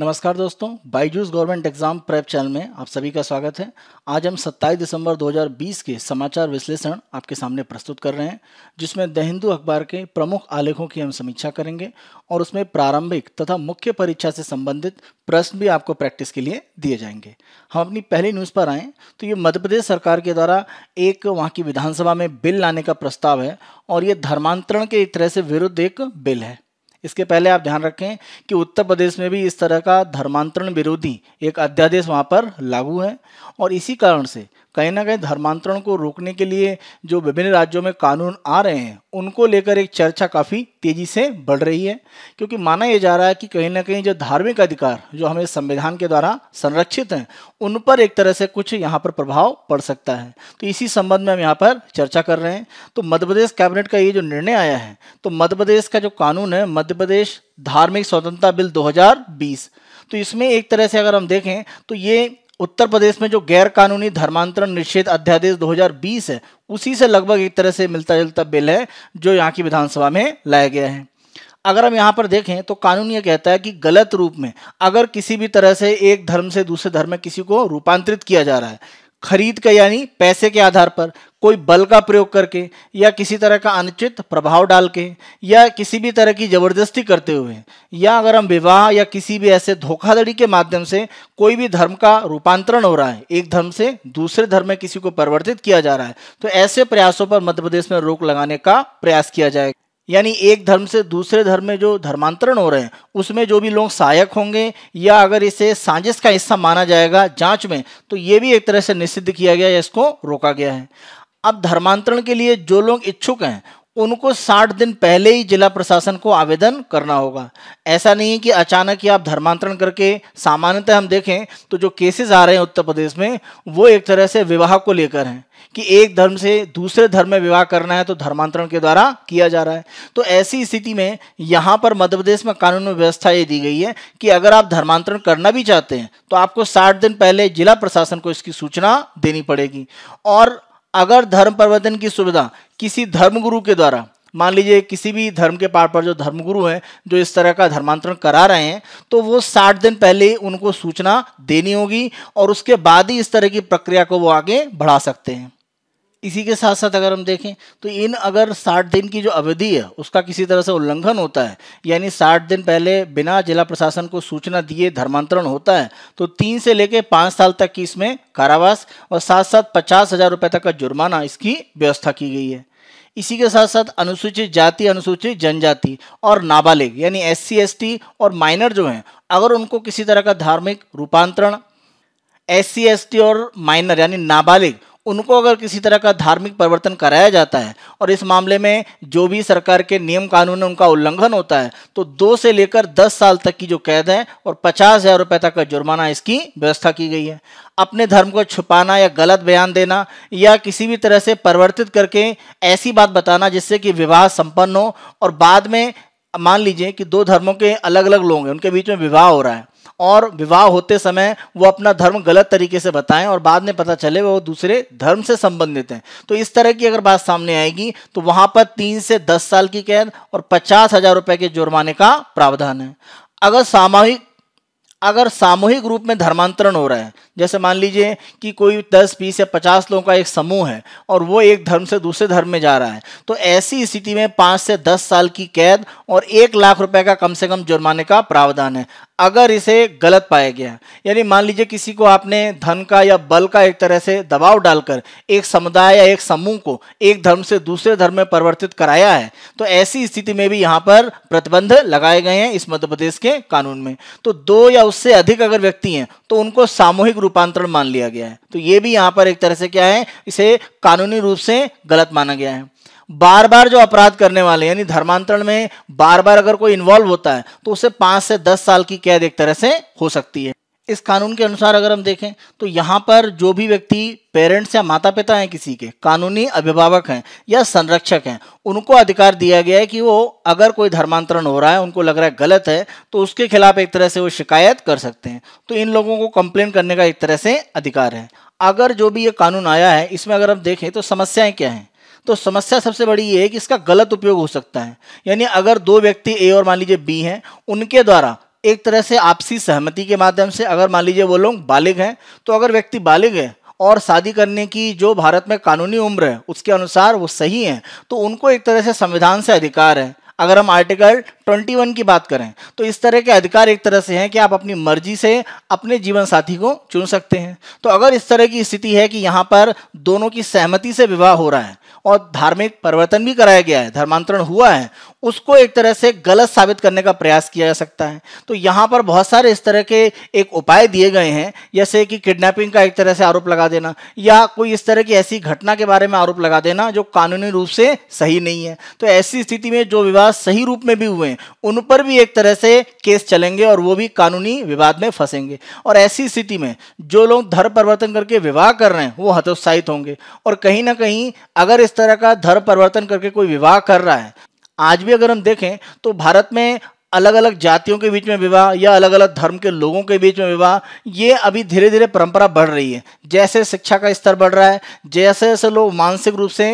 नमस्कार दोस्तों Byju's government exam prep channel में आप सभी का स्वागत है आज हम 27 दिसंबर 2020 के समाचार विश्लेषण आपके सामने प्रस्तुत कर रहे हैं जिसमें द हिंदू अखबार के प्रमुख आलेखों की हम समीक्षा करेंगे और उसमें प्रारंभिक तथा मुख्य परीक्षा से संबंधित प्रश्न भी आपको प्रैक्टिस के लिए दिए जाएंगे हम अपनी पहली न्यूज़ पर आएँ तो ये मध्य प्रदेश सरकार के द्वारा एक वहाँ की विधानसभा में बिल लाने का प्रस्ताव है और ये धर्मांतरण के तरह से विरुद्ध एक बिल है इसके पहले आप ध्यान रखें कि उत्तर प्रदेश में भी इस तरह का धर्मांतरण विरोधी एक अध्यादेश वहाँ पर लागू है और इसी कारण से कहीं ना कहीं धर्मांतरण को रोकने के लिए जो विभिन्न राज्यों में कानून आ रहे हैं उनको लेकर एक चर्चा काफ़ी तेज़ी से बढ़ रही है क्योंकि माना यह जा रहा है कि कहीं ना कहीं जो धार्मिक अधिकार जो हमें संविधान के द्वारा संरक्षित हैं उन पर एक तरह से कुछ यहाँ पर प्रभाव पड़ सकता है तो इसी संबंध में हम यहाँ पर चर्चा कर रहे हैं तो मध्य प्रदेश कैबिनेट का ये जो निर्णय आया है तो मध्य प्रदेश का जो कानून है मध्य प्रदेश धार्मिक स्वतंत्रता बिल दो तो इसमें एक तरह से अगर हम देखें तो ये उत्तर प्रदेश में जो गैर कानूनी धर्मांतरण निषेध अध्यादेश 2020 है उसी से लगभग एक तरह से मिलता जुलता बिल है जो यहाँ की विधानसभा में लाया गया है अगर हम यहाँ पर देखें तो कानून ये कहता है कि गलत रूप में अगर किसी भी तरह से एक धर्म से दूसरे धर्म में किसी को रूपांतरित किया जा रहा है खरीद के यानी पैसे के आधार पर कोई बल का प्रयोग करके या किसी तरह का अनुचित प्रभाव डाल के या किसी भी तरह की जबरदस्ती करते हुए या अगर हम विवाह या किसी भी ऐसे धोखाधड़ी के माध्यम से कोई भी धर्म का रूपांतरण हो रहा है एक धर्म से दूसरे धर्म में किसी को परिवर्तित किया जा रहा है तो ऐसे प्रयासों पर मध्य प्रदेश में रोक लगाने का प्रयास किया जाएगा यानी एक धर्म से दूसरे धर्म में जो धर्मांतरण हो रहे हैं उसमें जो भी लोग सहायक होंगे या अगर इसे साजिश का हिस्सा माना जाएगा जांच में तो ये भी एक तरह से निषिद्ध किया गया या इसको रोका गया है अब धर्मांतरण के लिए जो लोग इच्छुक हैं उनको 60 दिन पहले ही जिला प्रशासन को आवेदन करना होगा ऐसा नहीं है कि अचानक ही आप धर्मांतरण करके सामान्यतः हम देखें तो जो केसेस आ रहे हैं उत्तर प्रदेश में वो एक तरह से विवाह को लेकर हैं कि एक धर्म से दूसरे धर्म में विवाह करना है तो धर्मांतरण के द्वारा किया जा रहा है तो ऐसी स्थिति में यहाँ पर मध्य प्रदेश में कानून व्यवस्था ये दी गई है कि अगर आप धर्मांतरण करना भी चाहते हैं तो आपको साठ दिन पहले जिला प्रशासन को इसकी सूचना देनी पड़ेगी और अगर धर्म परिवर्तन की सुविधा किसी धर्मगुरु के द्वारा मान लीजिए किसी भी धर्म के पार पर जो धर्मगुरु हैं जो इस तरह का धर्मांतरण करा रहे हैं तो वो साठ दिन पहले उनको सूचना देनी होगी और उसके बाद ही इस तरह की प्रक्रिया को वो आगे बढ़ा सकते हैं इसी के साथ साथ अगर हम देखें तो इन अगर साठ दिन की जो अवधि है उसका किसी तरह से उल्लंघन होता है यानी साठ दिन पहले बिना जिला प्रशासन को सूचना दिए धर्मांतरण होता है तो तीन से लेकर पाँच साल तक की इसमें कारावास और साथ साथ पचास हज़ार रुपये तक का जुर्माना इसकी व्यवस्था की गई है इसी के साथ साथ अनुसूचित जाति अनुसूचित जनजाति और नाबालिग यानी एस सी और माइनर जो हैं अगर उनको किसी तरह का धार्मिक रूपांतरण एस सी और माइनर यानी नाबालिग उनको अगर किसी तरह का धार्मिक परिवर्तन कराया जाता है और इस मामले में जो भी सरकार के नियम कानून है उनका उल्लंघन होता है तो दो से लेकर दस साल तक की जो कैद है और पचास हजार रुपये तक का जुर्माना इसकी व्यवस्था की गई है अपने धर्म को छुपाना या गलत बयान देना या किसी भी तरह से परिवर्तित करके ऐसी बात बताना जिससे कि विवाह संपन्न हो और बाद में मान लीजिए कि दो धर्मों के अलग अलग लोग हैं उनके बीच में विवाह हो रहा है और विवाह होते समय वो अपना धर्म गलत तरीके से बताएं और बाद में पता चले वो दूसरे धर्म से संबंधित हैं तो इस तरह की अगर बात सामने आएगी तो वहां पर तीन से दस साल की कैद और पचास हज़ार रुपए के जुर्माने का प्रावधान है अगर सामूहिक अगर सामूहिक रूप में धर्मांतरण हो रहा है जैसे मान लीजिए कि कोई दस बीस या पचास लोगों का एक समूह है और वो एक धर्म से दूसरे धर्म में जा रहा है तो ऐसी स्थिति में पांच से दस साल की कैद और एक लाख रुपए का कम से कम जुर्माने का प्रावधान है अगर इसे गलत पाया गया यानी मान लीजिए किसी को आपने धन का या बल का एक तरह से दबाव डालकर एक समुदाय या एक समूह को एक धर्म से दूसरे धर्म में परिवर्तित कराया है तो ऐसी स्थिति में भी यहाँ पर प्रतिबंध लगाए गए हैं इस मध्य प्रदेश के कानून में तो दो या उससे अधिक अगर व्यक्ति हैं तो उनको सामूहिक रूपांतरण मान लिया गया है तो ये भी यहाँ पर एक तरह से क्या है इसे कानूनी रूप से गलत माना गया है बार बार जो अपराध करने वाले यानी धर्मांतरण में बार बार अगर कोई इन्वॉल्व होता है तो उसे पांच से दस साल की कैद एक तरह से हो सकती है इस कानून के अनुसार अगर हम देखें तो यहाँ पर जो भी व्यक्ति पेरेंट्स या माता पिता हैं किसी के कानूनी अभिभावक हैं या संरक्षक हैं उनको अधिकार दिया गया है कि वो अगर कोई धर्मांतरण हो रहा है उनको लग रहा है गलत है तो उसके खिलाफ एक तरह से वो शिकायत कर सकते हैं तो इन लोगों को कंप्लेन करने का एक तरह से अधिकार है अगर जो भी ये कानून आया है इसमें अगर हम देखें तो समस्याएं क्या हैं तो समस्या सबसे बड़ी ये है कि इसका गलत उपयोग हो सकता है यानी अगर दो व्यक्ति ए और मान लीजिए बी हैं उनके द्वारा एक तरह से आपसी सहमति के माध्यम से अगर मान लीजिए वो लोग बालिग हैं तो अगर व्यक्ति बालिग है और शादी करने की जो भारत में कानूनी उम्र है उसके अनुसार वो सही है तो उनको एक तरह से संविधान से अधिकार है अगर हम आर्टिकल ट्वेंटी वन की बात करें तो इस तरह के अधिकार एक तरह से हैं कि आप अपनी मर्जी से अपने जीवन साथी को चुन सकते हैं तो अगर इस तरह की स्थिति है कि यहाँ पर दोनों की सहमति से विवाह हो रहा है और धार्मिक परिवर्तन भी कराया गया है धर्मांतरण हुआ है उसको एक तरह से गलत साबित करने का प्रयास किया जा सकता है तो यहाँ पर बहुत सारे इस तरह के एक उपाय दिए गए हैं जैसे कि किडनैपिंग का एक तरह से आरोप लगा देना या कोई इस तरह की ऐसी घटना के बारे में आरोप लगा देना जो कानूनी रूप से सही नहीं है तो ऐसी स्थिति में जो विवाह सही रूप में भी हुए हैं हैं उन पर भी एक तरह से केस चलेंगे और वो भी कानूनी विवाद में फंसेंगे और ऐसी स्थिति में जो लोग धर्म परिवर्तन करके विवाह कर रहे हैं वो हतोत्साहित होंगे और कहीं ना कहीं अगर इस तरह का धर्म परिवर्तन करके कोई विवाह कर रहा है आज भी अगर हम देखें तो भारत में अलग अलग जातियों के बीच में विवाह या अलग अलग धर्म के लोगों के बीच में विवाह ये अभी धीरे धीरे परंपरा बढ़ रही है जैसे शिक्षा का स्तर बढ़ रहा है जैसे जैसे लोग मानसिक रूप से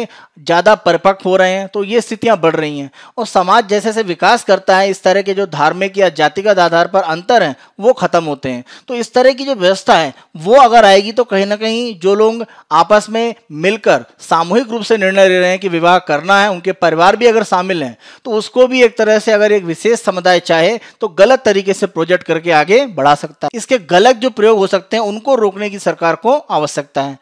ज़्यादा परिपक्व हो रहे हैं तो ये स्थितियाँ बढ़ रही हैं और समाज जैसे जैसे विकास करता है इस तरह के जो धार्मिक या जातिगत आधार पर अंतर हैं वो ख़त्म होते हैं तो इस तरह की जो व्यवस्था है वो अगर आएगी तो कहीं ना कहीं जो लोग आपस में मिलकर सामूहिक रूप से निर्णय ले रहे हैं कि विवाह करना है उनके परिवार भी अगर शामिल हैं तो उसको भी एक तरह से अगर एक विशेष समुदाय चाहे तो गलत तरीके से प्रोजेक्ट करके आगे बढ़ा सकता है इसके गलत जो प्रयोग हो सकते हैं उनको रोकने की सरकार को आवश्यकता है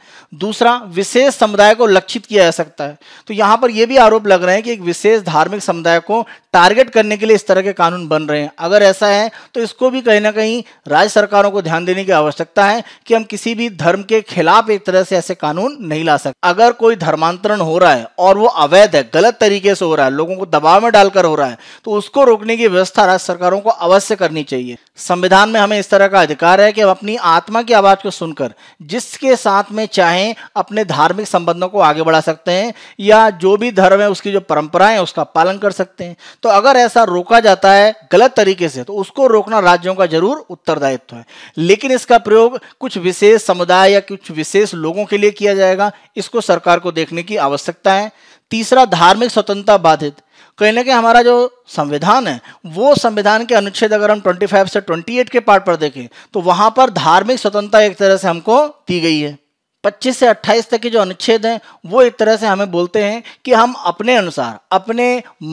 दूसरा विशेष समुदाय को लक्षित किया जा सकता है तो यहां पर यह भी आरोप लग रहे हैं कि एक विशेष धार्मिक समुदाय को टारगेट करने के लिए इस तरह के कानून बन रहे हैं अगर ऐसा है तो इसको भी कहीं ना कहीं राज्य सरकारों को ध्यान देने की आवश्यकता है कि हम किसी भी धर्म के खिलाफ एक तरह से ऐसे कानून नहीं ला सकते अगर कोई धर्मांतरण हो रहा है और वो अवैध है गलत तरीके से हो रहा है लोगों को दबाव में डालकर हो रहा है तो उसको रोकने की व्यवस्था राज्य सरकारों को अवश्य करनी चाहिए संविधान में हमें इस तरह का अधिकार है कि हम अपनी आत्मा की आवाज को सुनकर जिसके साथ में चाहें अपने धार्मिक संबंधों को आगे बढ़ा सकते हैं या जो भी धर्म है उसकी जो परंपराएं उसका पालन कर सकते हैं तो अगर ऐसा रोका जाता है गलत तरीके से तो उसको रोकना राज्यों का जरूर उत्तरदायित्व है लेकिन इसका प्रयोग कुछ विशेष समुदाय या कुछ विशेष लोगों के लिए किया जाएगा इसको सरकार को देखने की आवश्यकता है तीसरा धार्मिक स्वतंत्रता बाधित कहीं ना कहीं हमारा जो संविधान है वो संविधान के अनुच्छेद अगर हम 25 से 28 के पार्ट पर देखें तो वहां पर धार्मिक स्वतंत्रता एक तरह से हमको दी गई है 25 से 28 तक के जो अनुच्छेद हैं वो एक तरह से हमें बोलते हैं कि हम अपने अनुसार अपने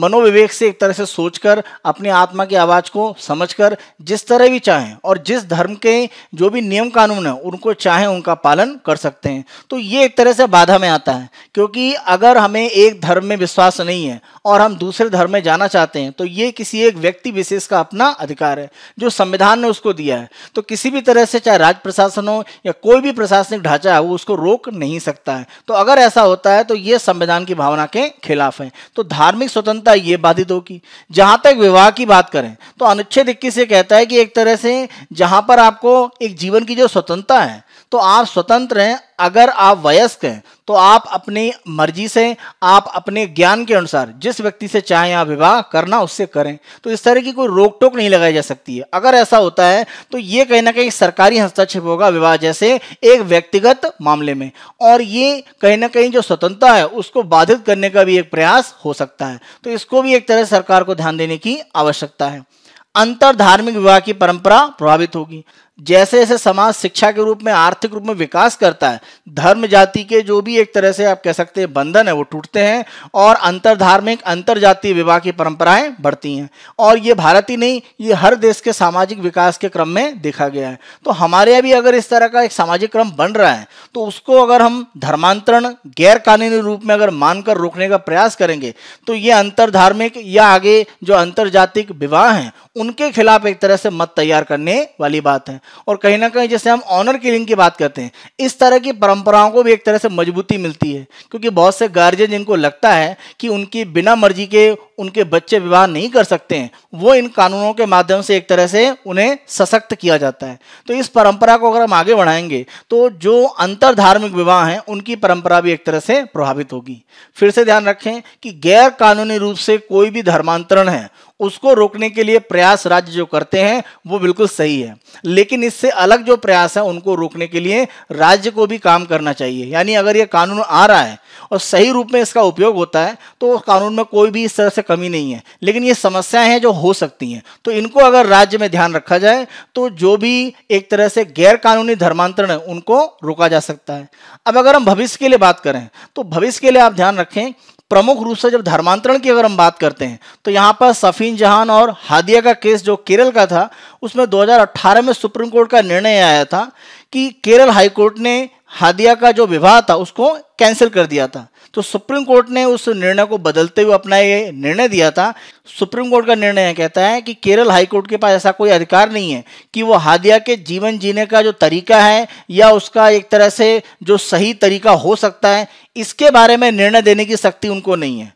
मनोविवेक से एक तरह से सोचकर अपनी आत्मा की आवाज़ को समझकर जिस तरह भी चाहें और जिस धर्म के जो भी नियम कानून हैं उनको चाहें उनका पालन कर सकते हैं तो ये एक तरह से बाधा में आता है क्योंकि अगर हमें एक धर्म में विश्वास नहीं है और हम दूसरे धर्म में जाना चाहते हैं तो ये किसी एक व्यक्ति विशेष का अपना अधिकार है जो संविधान ने उसको दिया है तो किसी भी तरह से चाहे राज्य प्रशासन हो या कोई भी प्रशासनिक ढांचा हो उसको रोक नहीं सकता है तो अगर ऐसा होता है तो ये संविधान की भावना के खिलाफ है तो धार्मिक स्वतंत्रता ये बाधित होगी जहां तक विवाह की बात करें तो अनुच्छेद इक्कीस ये कहता है कि एक तरह से जहां पर आपको एक जीवन की जो स्वतंत्रता है तो आप स्वतंत्र हैं अगर आप वयस्क हैं तो आप अपनी मर्जी से आप अपने ज्ञान के अनुसार जिस व्यक्ति से चाहें आप विवाह करना उससे करें तो इस तरह की कोई रोक टोक नहीं लगाई जा सकती है अगर ऐसा होता है तो ये कहीं ना कहीं सरकारी हस्तक्षेप होगा विवाह जैसे एक व्यक्तिगत मामले में और ये कहीं ना कहीं जो स्वतंत्रता है उसको बाधित करने का भी एक प्रयास हो सकता है तो इसको भी एक तरह सरकार को ध्यान देने की आवश्यकता है अंतर धार्मिक विवाह की परंपरा प्रभावित होगी जैसे जैसे समाज शिक्षा के रूप में आर्थिक रूप में विकास करता है धर्म जाति के जो भी एक तरह से आप कह सकते हैं बंधन है वो टूटते हैं और अंतरधार्मिक अंतर जातीय विवाह की परंपराएं बढ़ती हैं और ये भारत ही नहीं ये हर देश के सामाजिक विकास के क्रम में देखा गया है तो हमारे यहाँ भी अगर इस तरह का एक सामाजिक क्रम बन रहा है तो उसको अगर हम धर्मांतरण गैर कानूनी रूप में अगर मानकर रोकने का प्रयास करेंगे तो ये अंतरधार्मिक या आगे जो अंतर विवाह हैं उनके खिलाफ एक तरह से मत तैयार करने वाली बात है और कहीं ना कहीं जैसे हम ऑनर किलिंग की बात करते हैं इस तरह की परंपराओं को भी एक तरह से मजबूती मिलती है क्योंकि बहुत से गार्जियन जिनको लगता है कि उनकी बिना मर्जी के उनके बच्चे विवाह नहीं कर सकते हैं वो इन कानूनों के माध्यम से एक तरह से उन्हें सशक्त किया जाता है तो इस परंपरा को अगर हम आगे बढ़ाएंगे तो जो अंतर धार्मिक विवाह हैं उनकी परंपरा भी एक तरह से प्रभावित होगी फिर से ध्यान रखें कि गैर कानूनी रूप से कोई भी धर्मांतरण है उसको रोकने के लिए प्रयास राज्य जो करते हैं वो बिल्कुल सही है लेकिन इससे अलग जो प्रयास है उनको रोकने के लिए राज्य को भी काम करना चाहिए यानी अगर ये कानून आ रहा है और सही रूप में इसका उपयोग होता है तो उस कानून में कोई भी इस तरह से कमी नहीं है लेकिन ये समस्याएं हैं जो हो सकती हैं तो इनको अगर राज्य में ध्यान रखा जाए तो जो भी एक तरह से गैर कानूनी धर्मांतरण है उनको रोका जा सकता है अब अगर हम भविष्य के लिए बात करें तो भविष्य के लिए आप ध्यान रखें प्रमुख रूप से जब धर्मांतरण की अगर हम बात करते हैं तो यहाँ पर सफ़ीन जहान और हादिया का केस जो केरल का था उसमें 2018 में सुप्रीम कोर्ट का निर्णय आया था कि केरल हाईकोर्ट ने हादिया का जो विवाह था उसको कैंसिल कर दिया था तो सुप्रीम कोर्ट ने उस निर्णय को बदलते हुए अपना ये निर्णय दिया था सुप्रीम कोर्ट का निर्णय कहता है कि केरल हाई कोर्ट के पास ऐसा कोई अधिकार नहीं है कि वो हादिया के जीवन जीने का जो तरीका है या उसका एक तरह से जो सही तरीका हो सकता है इसके बारे में निर्णय देने की शक्ति उनको नहीं है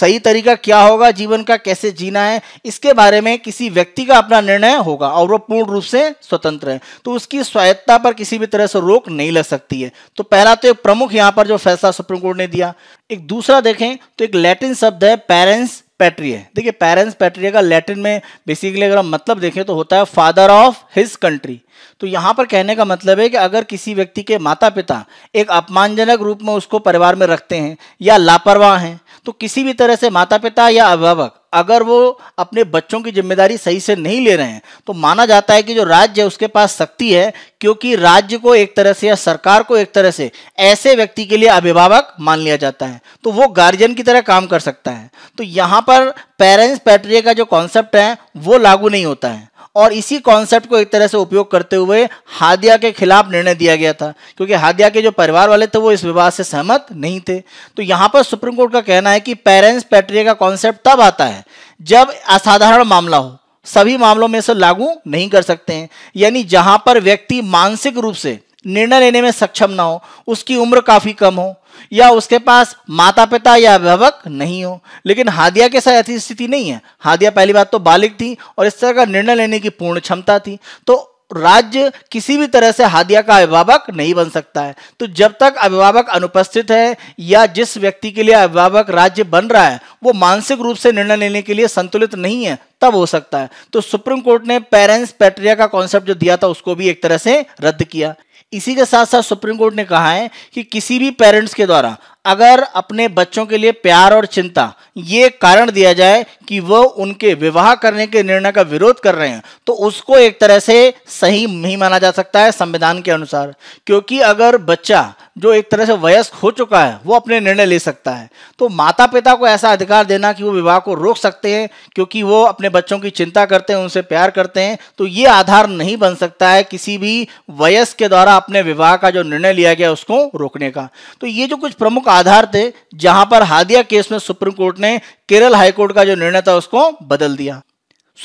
सही तरीका क्या होगा जीवन का कैसे जीना है इसके बारे में किसी व्यक्ति का अपना निर्णय होगा और वो पूर्ण रूप से स्वतंत्र है तो उसकी स्वायत्ता पर किसी भी तरह से रोक नहीं लग सकती है तो पहला तो एक प्रमुख यहां पर जो फैसला सुप्रीम कोर्ट ने दिया एक दूसरा देखें तो एक लैटिन शब्द है पेरेंट्स पैट्रिय देखिए पेरेंट्स पैट्रिय का लैटिन में बेसिकली अगर हम मतलब देखें तो होता है फादर ऑफ हिज कंट्री तो यहाँ पर कहने का मतलब है कि अगर किसी व्यक्ति के माता पिता एक अपमानजनक रूप में उसको परिवार में रखते हैं या लापरवाह हैं तो किसी भी तरह से माता पिता या अभिभावक अगर वो अपने बच्चों की जिम्मेदारी सही से नहीं ले रहे हैं तो माना जाता है कि जो राज्य है उसके पास शक्ति है क्योंकि राज्य को एक तरह से या सरकार को एक तरह से ऐसे व्यक्ति के लिए अभिभावक मान लिया जाता है तो वो गार्जियन की तरह काम कर सकता है तो यहाँ पर पेरेंट्स पैट्रिया का जो कॉन्सेप्ट है वो लागू नहीं होता है और इसी कॉन्सेप्ट को एक तरह से उपयोग करते हुए हादिया के खिलाफ निर्णय दिया गया था क्योंकि हादिया के जो परिवार वाले थे वो इस विवाद से सहमत नहीं थे तो यहाँ पर सुप्रीम कोर्ट का कहना है कि पेरेंट्स पैट्रिया का कॉन्सेप्ट तब आता है जब असाधारण मामला हो सभी मामलों में से लागू नहीं कर सकते हैं यानी जहां पर व्यक्ति मानसिक रूप से निर्णय लेने में सक्षम ना हो उसकी उम्र काफी कम हो या उसके पास माता पिता या अभिभावक नहीं हो लेकिन हादिया के साथ ऐसी स्थिति नहीं है हादिया पहली बात तो बालिक थी और इस तरह का निर्णय लेने की पूर्ण क्षमता थी तो राज्य किसी भी तरह से हादिया का अभिभावक नहीं बन सकता है तो जब तक अभिभावक अनुपस्थित है या जिस व्यक्ति के लिए अभिभावक राज्य बन रहा है वो मानसिक रूप से निर्णय लेने के लिए संतुलित नहीं है तब हो सकता है तो सुप्रीम कोर्ट ने पेरेंट्स पैट्रिया का कॉन्सेप्ट जो दिया था उसको भी एक तरह से रद्द किया इसी के साथ साथ सुप्रीम कोर्ट ने कहा है कि किसी भी पेरेंट्स के द्वारा अगर अपने बच्चों के लिए प्यार और चिंता ये कारण दिया जाए कि वो उनके विवाह करने के निर्णय का विरोध कर रहे हैं तो उसको एक तरह से सही नहीं माना जा सकता है संविधान के अनुसार क्योंकि अगर बच्चा जो एक तरह से वयस्क हो चुका है वो अपने निर्णय ले सकता है तो माता पिता को ऐसा अधिकार देना कि वो विवाह को रोक सकते हैं क्योंकि वो अपने बच्चों की चिंता करते हैं उनसे प्यार करते हैं तो ये आधार नहीं बन सकता है किसी भी वयस्क के द्वारा अपने विवाह का जो निर्णय लिया गया उसको रोकने का तो ये जो कुछ प्रमुख आधार थे जहां पर हादिया केस में सुप्रीम कोर्ट ने केरल हाईकोर्ट का जो निर्णय था उसको बदल दिया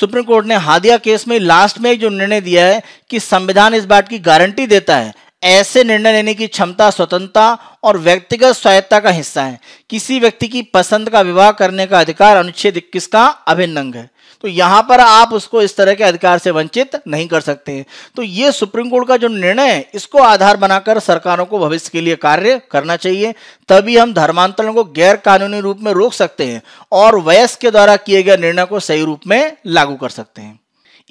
सुप्रीम कोर्ट ने हादिया केस में लास्ट में जो निर्णय दिया है कि संविधान इस बात की गारंटी देता है ऐसे निर्णय लेने की क्षमता स्वतंत्रता और व्यक्तिगत स्वायत्ता का हिस्सा है किसी व्यक्ति की पसंद का विवाह करने का अधिकार अनुच्छेद इक्कीस का अभिन्न अंग है तो यहां पर आप उसको इस तरह के अधिकार से वंचित नहीं कर सकते हैं तो ये सुप्रीम कोर्ट का जो निर्णय है इसको आधार बनाकर सरकारों को भविष्य के लिए कार्य करना चाहिए तभी हम धर्मांतरण को गैर कानूनी रूप में रोक सकते हैं और वयस्क के द्वारा किए गए निर्णय को सही रूप में लागू कर सकते हैं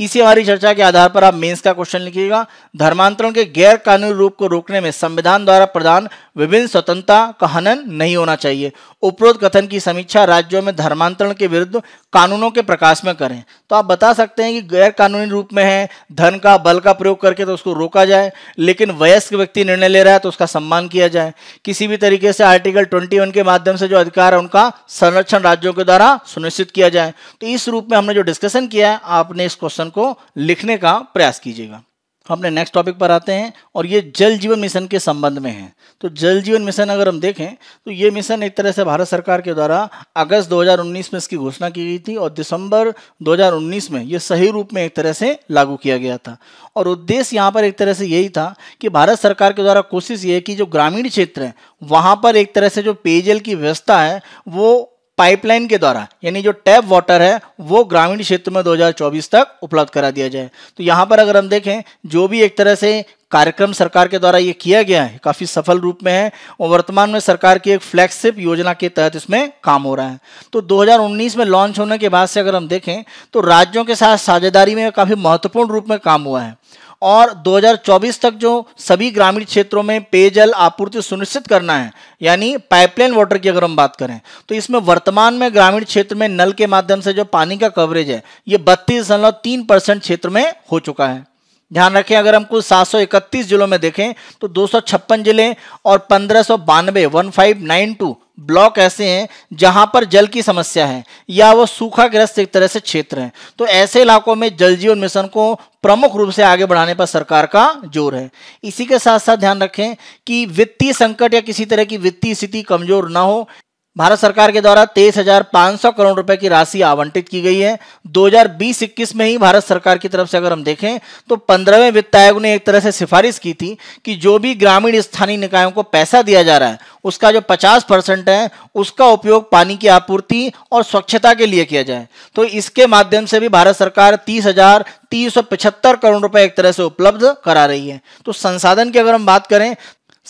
इसी हमारी चर्चा के आधार पर आप मेंस का क्वेश्चन लिखिएगा धर्मांतरण के गैर कानूनी रूप को रोकने में संविधान द्वारा प्रदान विभिन्न स्वतंत्रता का हनन नहीं होना चाहिए उपरोक्त कथन की समीक्षा राज्यों में धर्मांतरण के विरुद्ध कानूनों के प्रकाश में करें तो आप बता सकते हैं कि गैर कानूनी रूप में है धन का बल का प्रयोग करके तो उसको रोका जाए लेकिन वयस्क व्यक्ति निर्णय ले रहा है तो उसका सम्मान किया जाए किसी भी तरीके से आर्टिकल ट्वेंटी के माध्यम से जो अधिकार है उनका संरक्षण राज्यों के द्वारा सुनिश्चित किया जाए तो इस रूप में हमने जो डिस्कशन किया है आपने इस क्वेश्चन को लिखने का प्रयास कीजिएगा अपने नेक्स्ट टॉपिक पर आते हैं और ये जल जीवन मिशन के संबंध में है तो जल जीवन मिशन अगर हम देखें तो ये मिशन एक तरह से भारत सरकार के द्वारा अगस्त 2019 में इसकी घोषणा की गई थी और दिसंबर 2019 में ये सही रूप में एक तरह से लागू किया गया था और उद्देश्य यहाँ पर एक तरह से यही था कि भारत सरकार के द्वारा कोशिश ये है कि जो ग्रामीण क्षेत्र हैं वहाँ पर एक तरह से जो पेयजल की व्यवस्था है वो पाइपलाइन के द्वारा यानी जो टैप वाटर है वो ग्रामीण क्षेत्र में 2024 तक उपलब्ध करा दिया जाए तो यहाँ पर अगर हम देखें जो भी एक तरह से कार्यक्रम सरकार के द्वारा ये किया गया है काफ़ी सफल रूप में है और वर्तमान में सरकार की एक फ्लैगशिप योजना के तहत इसमें काम हो रहा है तो 2019 में लॉन्च होने के बाद से अगर हम देखें तो राज्यों के साथ साझेदारी में काफ़ी महत्वपूर्ण रूप में काम हुआ है और 2024 तक जो सभी ग्रामीण क्षेत्रों में पेयजल आपूर्ति सुनिश्चित करना है यानी पाइपलाइन वाटर की अगर हम बात करें तो इसमें वर्तमान में ग्रामीण क्षेत्र में नल के माध्यम से जो पानी का कवरेज है ये बत्तीस दशमलव तीन परसेंट क्षेत्र में हो चुका है ध्यान रखें अगर हम कुल 731 जिलों में देखें तो दो जिले और पंद्रह सौ ब्लॉक ऐसे हैं जहां पर जल की समस्या है या वो सूखा ग्रस्त एक तरह से क्षेत्र है तो ऐसे इलाकों में जल जीवन मिशन को प्रमुख रूप से आगे बढ़ाने पर सरकार का जोर है इसी के साथ साथ ध्यान रखें कि वित्तीय संकट या किसी तरह की वित्तीय स्थिति कमजोर ना हो भारत सरकार के द्वारा 23,500 करोड़ रुपए की राशि आवंटित की गई है 2020-21 में ही भारत सरकार की तरफ से अगर हम देखें तो पंद्रहवें वित्त आयोग ने एक तरह से सिफारिश की थी कि जो भी ग्रामीण स्थानीय निकायों को पैसा दिया जा रहा है उसका जो 50 परसेंट है उसका उपयोग पानी की आपूर्ति और स्वच्छता के लिए किया जाए तो इसके माध्यम से भी भारत सरकार तीस हजार तीन सौ पचहत्तर करोड़ रुपए एक तरह से उपलब्ध करा रही है तो संसाधन की अगर हम बात करें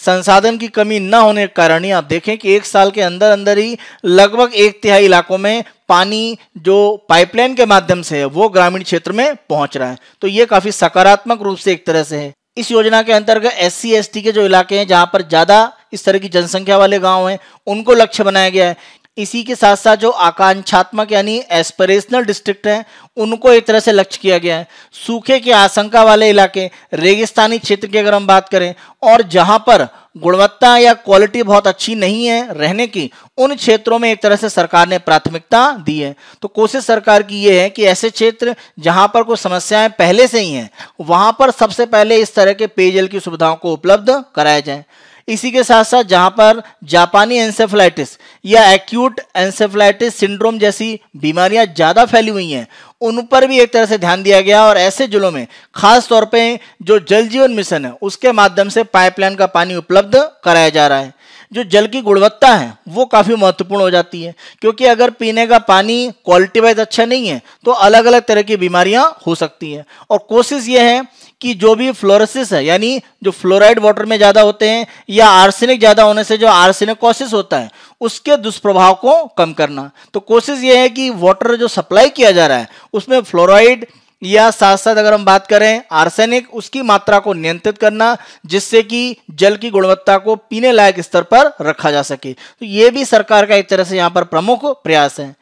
संसाधन की कमी न होने के कारण ही आप देखें कि एक साल के अंदर अंदर ही लगभग एक तिहाई इलाकों में पानी जो पाइपलाइन के माध्यम से है वो ग्रामीण क्षेत्र में पहुंच रहा है तो ये काफी सकारात्मक रूप से एक तरह से है इस योजना के अंतर्गत एस सी के जो इलाके हैं जहां पर ज़्यादा इस तरह की जनसंख्या वाले गांव हैं उनको लक्ष्य बनाया गया है इसी के साथ साथ जो आकांक्षात्मक यानी एस्परेशनल डिस्ट्रिक्ट हैं उनको एक तरह से लक्ष्य किया गया है सूखे की आशंका वाले इलाके रेगिस्तानी क्षेत्र की अगर हम बात करें और जहां पर गुणवत्ता या क्वालिटी बहुत अच्छी नहीं है रहने की उन क्षेत्रों में एक तरह से सरकार ने प्राथमिकता दी है तो कोशिश सरकार की यह है कि ऐसे क्षेत्र जहां पर कोई समस्याएं पहले से ही हैं वहां पर सबसे पहले इस तरह के पेयजल की सुविधाओं को उपलब्ध कराया जाए इसी के साथ साथ जहां पर जापानी एंसेफलाइटिस या एक्यूट एंसेफलाइटिस सिंड्रोम जैसी बीमारियां ज़्यादा फैली हुई हैं उन पर भी एक तरह से ध्यान दिया गया और ऐसे जिलों में खास तौर पे जो जल जीवन मिशन है उसके माध्यम से पाइपलाइन का पानी उपलब्ध कराया जा रहा है जो जल की गुणवत्ता है वो काफ़ी महत्वपूर्ण हो जाती है क्योंकि अगर पीने का पानी क्वालिटी वाइज अच्छा नहीं है तो अलग अलग तरह की बीमारियां हो सकती हैं और कोशिश ये है कि जो भी फ्लोरोसिस है यानी जो फ्लोराइड वाटर में ज़्यादा होते हैं या आर्सेनिक ज़्यादा होने से जो आर्सेनिकोसिस होता है उसके दुष्प्रभाव को कम करना तो कोशिश ये है कि वाटर जो सप्लाई किया जा रहा है उसमें फ्लोराइड या साथ साथ अगर हम बात करें आर्सेनिक उसकी मात्रा को नियंत्रित करना जिससे कि जल की गुणवत्ता को पीने लायक स्तर पर रखा जा सके तो ये भी सरकार का एक तरह से यहाँ पर प्रमुख प्रयास है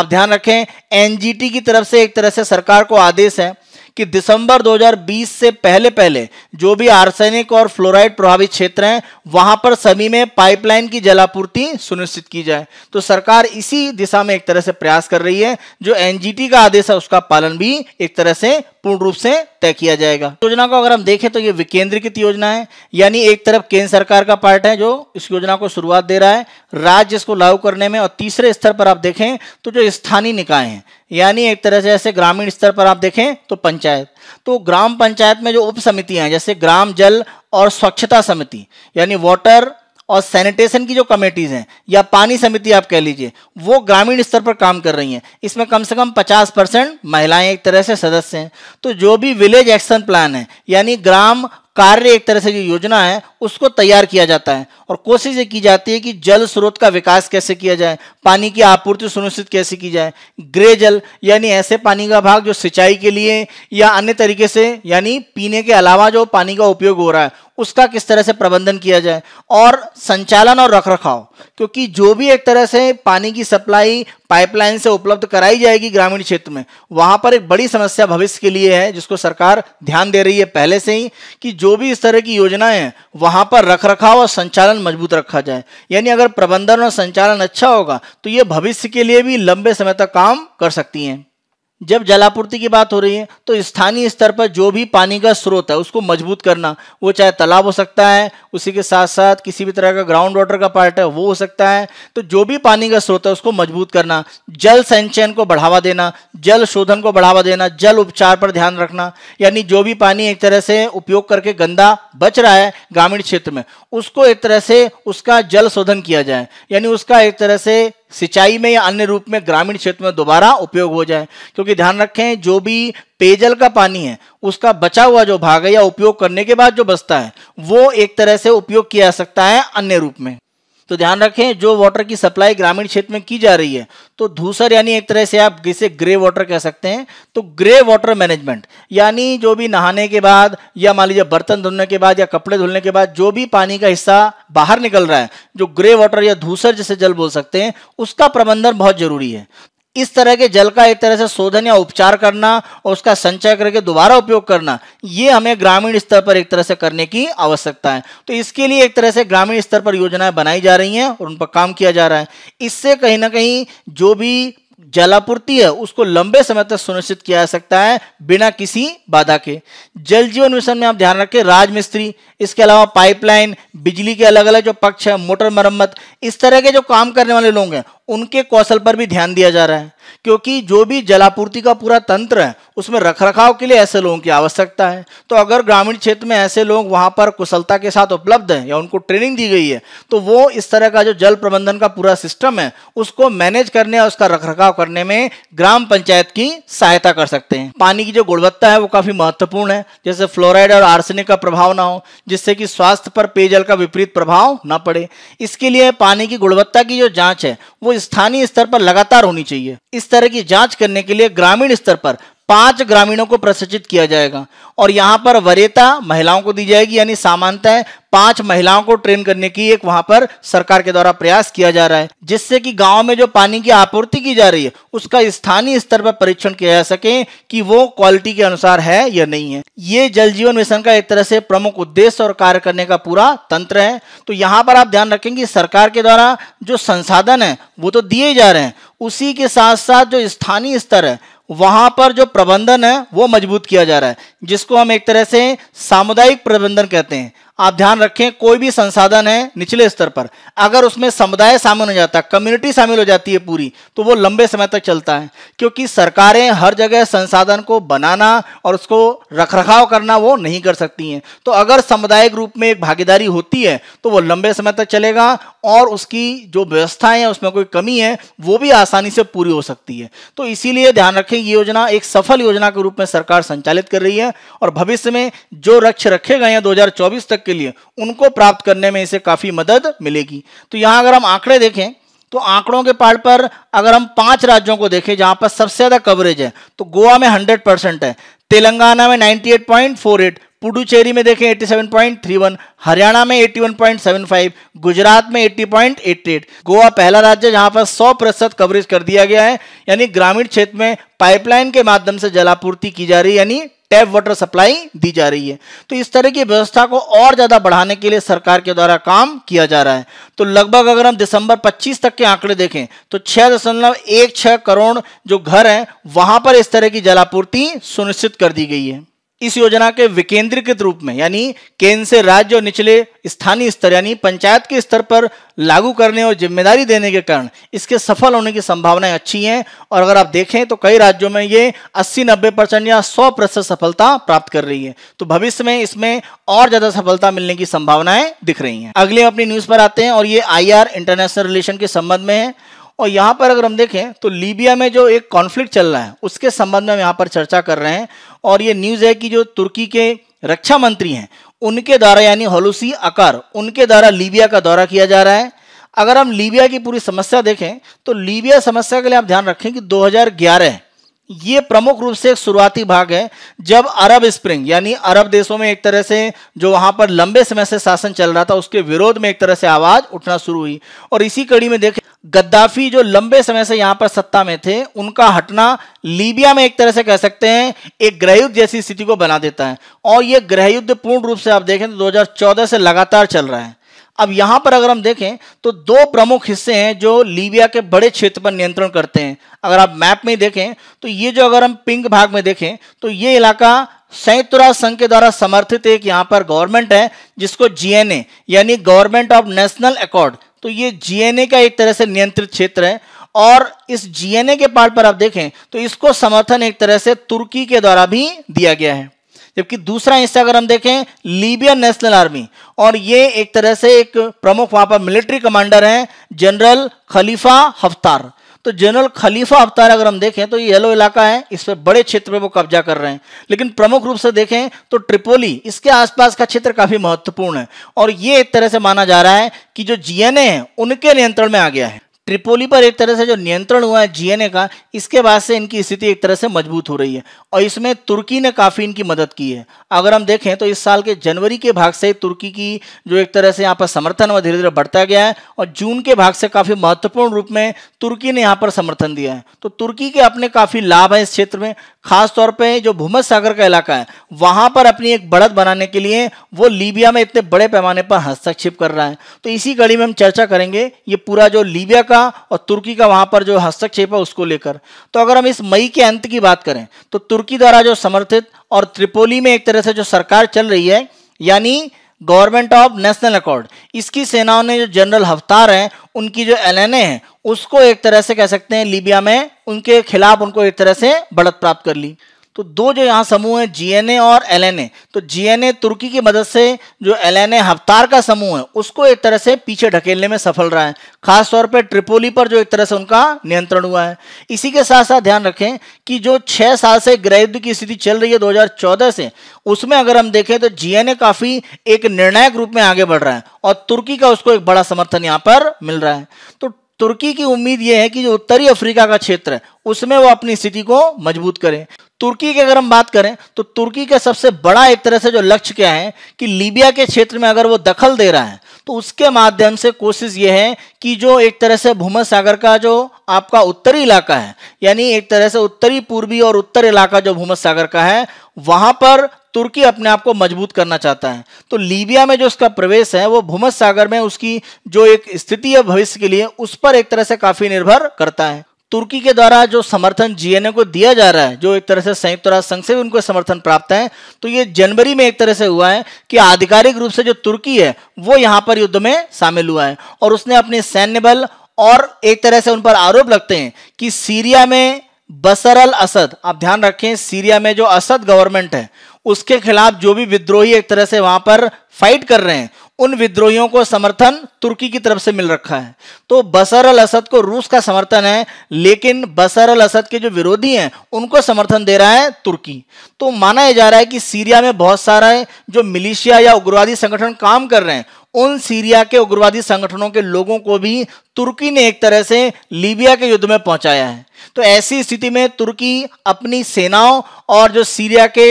आप ध्यान रखें एनजीटी की तरफ से एक तरह से सरकार को आदेश है कि दिसंबर 2020 से पहले पहले जो भी आर्सेनिक और फ्लोराइड प्रभावित क्षेत्र हैं वहां पर सभी में पाइपलाइन की जलापूर्ति सुनिश्चित की जाए तो सरकार इसी दिशा में एक तरह से प्रयास कर रही है जो एनजीटी का आदेश है उसका पालन भी एक तरह से पूर्ण रूप से तय किया जाएगा योजना को अगर हम देखें तो ये विकेंद्रीकृत योजना है यानी एक तरफ केंद्र सरकार का पार्ट है जो इस योजना को शुरुआत दे रहा है राज्य इसको लागू करने में और तीसरे स्तर पर आप देखें तो जो स्थानीय निकाय हैं यानी एक तरह से जैसे ग्रामीण स्तर पर आप देखें तो पंचायत तो ग्राम पंचायत में जो उप समितियां जैसे ग्राम जल और स्वच्छता समिति यानी वाटर और सैनिटेशन की जो कमेटीज हैं या पानी समिति आप कह लीजिए वो ग्रामीण स्तर पर काम कर रही हैं इसमें कम से कम 50 परसेंट महिलाएं एक तरह से सदस्य हैं तो जो भी विलेज एक्शन प्लान है यानी ग्राम कार्य एक तरह से जो योजना है उसको तैयार किया जाता है और कोशिश ये की जाती है कि जल स्रोत का विकास कैसे किया जाए पानी की आपूर्ति सुनिश्चित कैसे की जाए ग्रे जल यानी ऐसे पानी का भाग जो सिंचाई के लिए या अन्य तरीके से यानी पीने के अलावा जो पानी का उपयोग हो रहा है उसका किस तरह से प्रबंधन किया जाए और संचालन और रखरखाव क्योंकि जो भी एक तरह से पानी की सप्लाई पाइपलाइन से उपलब्ध कराई जाएगी ग्रामीण क्षेत्र में वहां पर एक बड़ी समस्या भविष्य के लिए है जिसको सरकार ध्यान दे रही है पहले से ही कि जो भी इस तरह की योजनाएं हैं वहां पर रखरखाव और संचालन मजबूत रखा जाए यानी अगर प्रबंधन और संचालन अच्छा होगा तो ये भविष्य के लिए भी लंबे समय तक काम कर सकती हैं जब जलापूर्ति की बात हो रही है तो स्थानीय स्तर पर जो भी पानी का स्रोत है उसको मजबूत करना वो चाहे तालाब हो सकता है उसी के साथ साथ किसी भी तरह का ग्राउंड वाटर का पार्ट है वो हो सकता है तो जो भी पानी का स्रोत है उसको मजबूत करना जल संचयन को बढ़ावा देना जल शोधन को बढ़ावा देना जल उपचार पर ध्यान रखना यानी जो भी पानी एक तरह से उपयोग करके गंदा बच रहा है ग्रामीण क्षेत्र में उसको एक तरह से उसका जल शोधन किया जाए यानी उसका एक तरह से सिंचाई में या अन्य रूप में ग्रामीण क्षेत्र में दोबारा उपयोग हो जाए क्योंकि ध्यान रखें जो भी पेयजल का पानी है उसका बचा हुआ जो भाग है या उपयोग करने के बाद जो बचता है वो एक तरह से उपयोग किया जा सकता है अन्य रूप में तो ध्यान रखें जो वाटर की सप्लाई ग्रामीण क्षेत्र में की जा रही है तो धूसर यानी एक तरह से आप जिसे ग्रे वाटर कह सकते हैं तो ग्रे वाटर मैनेजमेंट यानी जो भी नहाने के बाद या मान लीजिए बर्तन धुलने के बाद या कपड़े धुलने के बाद जो भी पानी का हिस्सा बाहर निकल रहा है जो ग्रे वाटर या धूसर जैसे जल बोल सकते हैं उसका प्रबंधन बहुत जरूरी है इस तरह के जल का एक तरह से शोधन या उपचार करना और उसका संचय करके दोबारा उपयोग करना ये हमें ग्रामीण स्तर पर एक तरह से करने की आवश्यकता है तो इसके लिए एक तरह से ग्रामीण स्तर पर योजनाएं बनाई जा रही हैं और उन पर काम किया जा रहा है इससे कहीं ना कहीं जो भी जलापूर्ति है उसको लंबे समय तक सुनिश्चित किया जा सकता है बिना किसी बाधा के जल जीवन मिशन में आप ध्यान रखें राजमिस्त्री इसके अलावा पाइपलाइन बिजली के अलग अलग जो पक्ष है मोटर मरम्मत इस तरह के जो काम करने वाले लोग हैं उनके कौशल पर भी ध्यान दिया जा रहा है क्योंकि जो भी जलापूर्ति का पूरा तंत्र है उसमें रखरखाव के लिए ऐसे लोगों की आवश्यकता है तो अगर ग्रामीण क्षेत्र में ऐसे लोग वहां पर कुशलता के साथ उपलब्ध हैं या उनको ट्रेनिंग दी गई है तो वो इस तरह का जो जल प्रबंधन का पूरा सिस्टम है उसको मैनेज करने और उसका रखरखाव करने में ग्राम पंचायत की सहायता कर सकते हैं पानी की जो गुणवत्ता है वो काफी महत्वपूर्ण है जैसे फ्लोराइड और आर्सेनिक का प्रभाव ना हो जिससे कि स्वास्थ्य पर पेयजल का विपरीत प्रभाव न पड़े इसके लिए पानी की गुणवत्ता की जो जांच है वो स्थानीय स्तर पर लगातार होनी चाहिए इस तरह की जांच करने के लिए ग्रामीण स्तर पर पांच ग्रामीणों को प्रशिक्षित किया जाएगा और यहां पर वरेता महिलाओं को दी जाएगी यानी सामान्यतः पांच महिलाओं को ट्रेन करने की एक वहां पर सरकार के द्वारा प्रयास किया जा रहा है जिससे कि गांव में जो पानी की आपूर्ति की जा रही है उसका स्थानीय स्तर पर परीक्षण किया जा सके कि वो क्वालिटी के अनुसार है या नहीं है ये जल जीवन मिशन का एक तरह से प्रमुख उद्देश्य और कार्य करने का पूरा तंत्र है तो यहाँ पर आप ध्यान रखें कि सरकार के द्वारा जो संसाधन है वो तो दिए जा रहे हैं उसी के साथ साथ जो स्थानीय स्तर है वहां पर जो प्रबंधन है वो मजबूत किया जा रहा है जिसको हम एक तरह से सामुदायिक प्रबंधन कहते हैं आप ध्यान रखें कोई भी संसाधन है निचले स्तर पर अगर उसमें समुदाय शामिल हो जाता है कम्युनिटी शामिल हो जाती है पूरी तो वो लंबे समय तक चलता है क्योंकि सरकारें हर जगह संसाधन को बनाना और उसको रखरखाव करना वो नहीं कर सकती हैं तो अगर सामुदायिक रूप में एक भागीदारी होती है तो वो लंबे समय तक चलेगा और उसकी जो व्यवस्थाएं हैं उसमें कोई कमी है वो भी आसानी से पूरी हो सकती है तो इसीलिए ध्यान रखें ये योजना एक सफल योजना के रूप में सरकार संचालित कर रही है और भविष्य में जो लक्ष्य रखे गए हैं दो तक के लिए उनको प्राप्त करने में इसे काफ़ी मदद मिलेगी तो यहां अगर हम आंकड़े देखें तो आंकड़ों के पार्ट पर अगर हम पांच राज्यों को देखें जहां पर सबसे ज्यादा कवरेज है तो गोवा में हंड्रेड है तेलंगाना में नाइनटी पुडुचेरी में देखें 87.31 हरियाणा में 81.75 गुजरात में 80.88 गोवा पहला राज्य जहां पर 100 प्रतिशत कवरेज कर दिया गया है यानी ग्रामीण क्षेत्र में पाइपलाइन के माध्यम से जलापूर्ति की जा रही है यानी टैप वाटर सप्लाई दी जा रही है तो इस तरह की व्यवस्था को और ज़्यादा बढ़ाने के लिए सरकार के द्वारा काम किया जा रहा है तो लगभग अगर हम दिसंबर 25 तक के आंकड़े देखें तो छह दशमलव एक छह करोड़ जो घर हैं वहां पर इस तरह की जलापूर्ति सुनिश्चित कर दी गई है इस योजना के विकेंद्रीकृत रूप में यानी केंद्र से राज्य और निचले स्थानीय स्तर यानी पंचायत के स्तर पर लागू करने और जिम्मेदारी देने के कारण इसके सफल होने की संभावनाएं अच्छी हैं और अगर आप देखें तो कई राज्यों में ये 80-90 परसेंट या 100 प्रतिशत सफलता प्राप्त कर रही है तो भविष्य में इसमें और ज्यादा सफलता मिलने की संभावनाएं दिख रही है अगले अपनी न्यूज पर आते हैं और ये आई इंटरनेशनल रिलेशन के संबंध में है और यहां पर अगर हम देखें तो लीबिया में जो एक कॉन्फ्लिक्ट चल रहा है उसके संबंध में हम यहां पर चर्चा कर रहे हैं और ये न्यूज़ है कि जो तुर्की के रक्षा मंत्री हैं उनके द्वारा यानी हलूसी अकार उनके द्वारा लीबिया का दौरा किया जा रहा है अगर हम लीबिया की पूरी समस्या देखें तो लीबिया समस्या के लिए आप ध्यान रखें कि दो ये प्रमुख रूप से एक शुरुआती भाग है जब अरब स्प्रिंग यानी अरब देशों में एक तरह से जो वहां पर लंबे समय से शासन चल रहा था उसके विरोध में एक तरह से आवाज उठना शुरू हुई और इसी कड़ी में देखें गद्दाफी जो लंबे समय से यहां पर सत्ता में थे उनका हटना लीबिया में एक तरह से कह सकते हैं एक ग्रहयुद्ध जैसी स्थिति को बना देता है और यह ग्रहयुद्ध पूर्ण रूप से आप देखें तो 2014 से लगातार चल रहा है अब यहां पर अगर हम देखें तो दो प्रमुख हिस्से हैं जो लीबिया के बड़े क्षेत्र पर नियंत्रण करते हैं अगर आप मैप में देखें तो ये जो अगर हम पिंक भाग में देखें तो ये इलाका संयुक्त राष्ट्र संघ के द्वारा समर्थित एक यहां पर गवर्नमेंट है जिसको जीएनए यानी गवर्नमेंट ऑफ नेशनल अकॉर्ड तो ये जीएनए का एक तरह से नियंत्रित क्षेत्र है और इस जीएनए के पार्ट पर आप देखें तो इसको समर्थन एक तरह से तुर्की के द्वारा भी दिया गया है जबकि दूसरा हिस्सा अगर हम देखें लीबियन नेशनल आर्मी और ये एक तरह से एक प्रमुख वहां पर मिलिट्री कमांडर हैं जनरल खलीफा हफ्तार तो जनरल खलीफा अवतार अगर हम देखें तो ये येलो इलाका है इस पर बड़े क्षेत्र में वो कब्जा कर रहे हैं लेकिन प्रमुख रूप से देखें तो ट्रिपोली इसके आसपास का क्षेत्र काफी महत्वपूर्ण है और ये एक तरह से माना जा रहा है कि जो जीएनए है उनके नियंत्रण में आ गया है ट्रिपोली पर एक तरह से जो नियंत्रण हुआ है जीएनए का इसके बाद से इनकी स्थिति एक तरह से मजबूत हो रही है और इसमें तुर्की ने काफ़ी इनकी मदद की है अगर हम देखें तो इस साल के जनवरी के भाग से तुर्की की जो एक तरह से यहाँ पर समर्थन वह धीरे धीरे बढ़ता गया है और जून के भाग से काफ़ी महत्वपूर्ण रूप में तुर्की ने यहाँ पर समर्थन दिया है तो तुर्की के अपने काफ़ी लाभ हैं इस क्षेत्र में खास तौर पे जो भूमध सागर का इलाका है वहां पर अपनी एक बढ़त बनाने के लिए वो लीबिया में इतने बड़े पैमाने पर हस्तक्षेप कर रहा है तो इसी कड़ी में हम चर्चा करेंगे ये पूरा जो लीबिया का और तुर्की का वहां पर जो हस्तक्षेप है उसको लेकर तो अगर हम इस मई के अंत की बात करें तो तुर्की द्वारा जो समर्थित और त्रिपोली में एक तरह से जो सरकार चल रही है यानी गवर्नमेंट ऑफ नेशनल अकॉर्ड इसकी सेनाओं ने जो जनरल हफ्तार हैं उनकी जो एलएनए हैं उसको एक तरह से कह सकते हैं लीबिया में उनके खिलाफ उनको एक तरह से बढ़त प्राप्त कर ली तो दो जो यहाँ समूह है जीएनए और एलएनए तो जीएनए तुर्की की मदद से जो एलएनए हफ्तार का समूह है उसको एक तरह से पीछे ढकेलने में सफल रहा है खासतौर पर ट्रिपोली पर जो एक तरह से उनका नियंत्रण हुआ है इसी के साथ साथ ध्यान रखें कि जो छः साल से गृहयुद्ध की स्थिति चल रही है 2014 से उसमें अगर हम देखें तो जीएनए काफ़ी एक निर्णायक रूप में आगे बढ़ रहा है और तुर्की का उसको एक बड़ा समर्थन यहाँ पर मिल रहा है तो तुर्की की उम्मीद यह है कि जो उत्तरी अफ्रीका का क्षेत्र है उसमें वो अपनी स्थिति को मजबूत करें तुर्की की अगर हम बात करें तो तुर्की का सबसे बड़ा एक तरह से जो लक्ष्य क्या है कि लीबिया के क्षेत्र में अगर वो दखल दे रहा है तो उसके माध्यम से कोशिश ये है कि जो एक तरह से भूमध सागर का जो आपका उत्तरी इलाका है यानी एक तरह से उत्तरी पूर्वी और उत्तर इलाका जो भूमध सागर का है वहां पर तुर्की अपने आप को मजबूत करना चाहता है तो लीबिया में जो उसका प्रवेश है वो भूमध सागर में उसकी जो एक स्थिति है भविष्य के लिए उस पर एक तरह से काफी निर्भर करता है तुर्की के द्वारा जो समर्थन जीएनए को दिया जा रहा है जो एक तरह से संयुक्त राष्ट्र संघ से भी उनको समर्थन प्राप्त है तो ये जनवरी में एक तरह से हुआ है कि आधिकारिक रूप से जो तुर्की है वो यहां पर युद्ध में शामिल हुआ है और उसने अपने सैन्य बल और एक तरह से उन पर आरोप लगते हैं कि सीरिया में बसर अल असद आप ध्यान रखें सीरिया में जो असद गवर्नमेंट है उसके खिलाफ जो भी विद्रोही एक तरह से वहां पर फाइट कर रहे हैं उन विद्रोहियों को समर्थन तुर्की की तरफ से मिल रखा है तो बसर अल असद को रूस का समर्थन है लेकिन बसर अल असद के जो विरोधी हैं उनको समर्थन दे रहा है तुर्की तो माना जा रहा है कि सीरिया में बहुत सारा जो मिलिशिया या उग्रवादी संगठन काम कर रहे हैं उन सीरिया के उग्रवादी संगठनों के लोगों को भी तुर्की ने एक तरह से लीबिया के युद्ध में पहुंचाया है तो ऐसी स्थिति में तुर्की अपनी सेनाओं और जो सीरिया के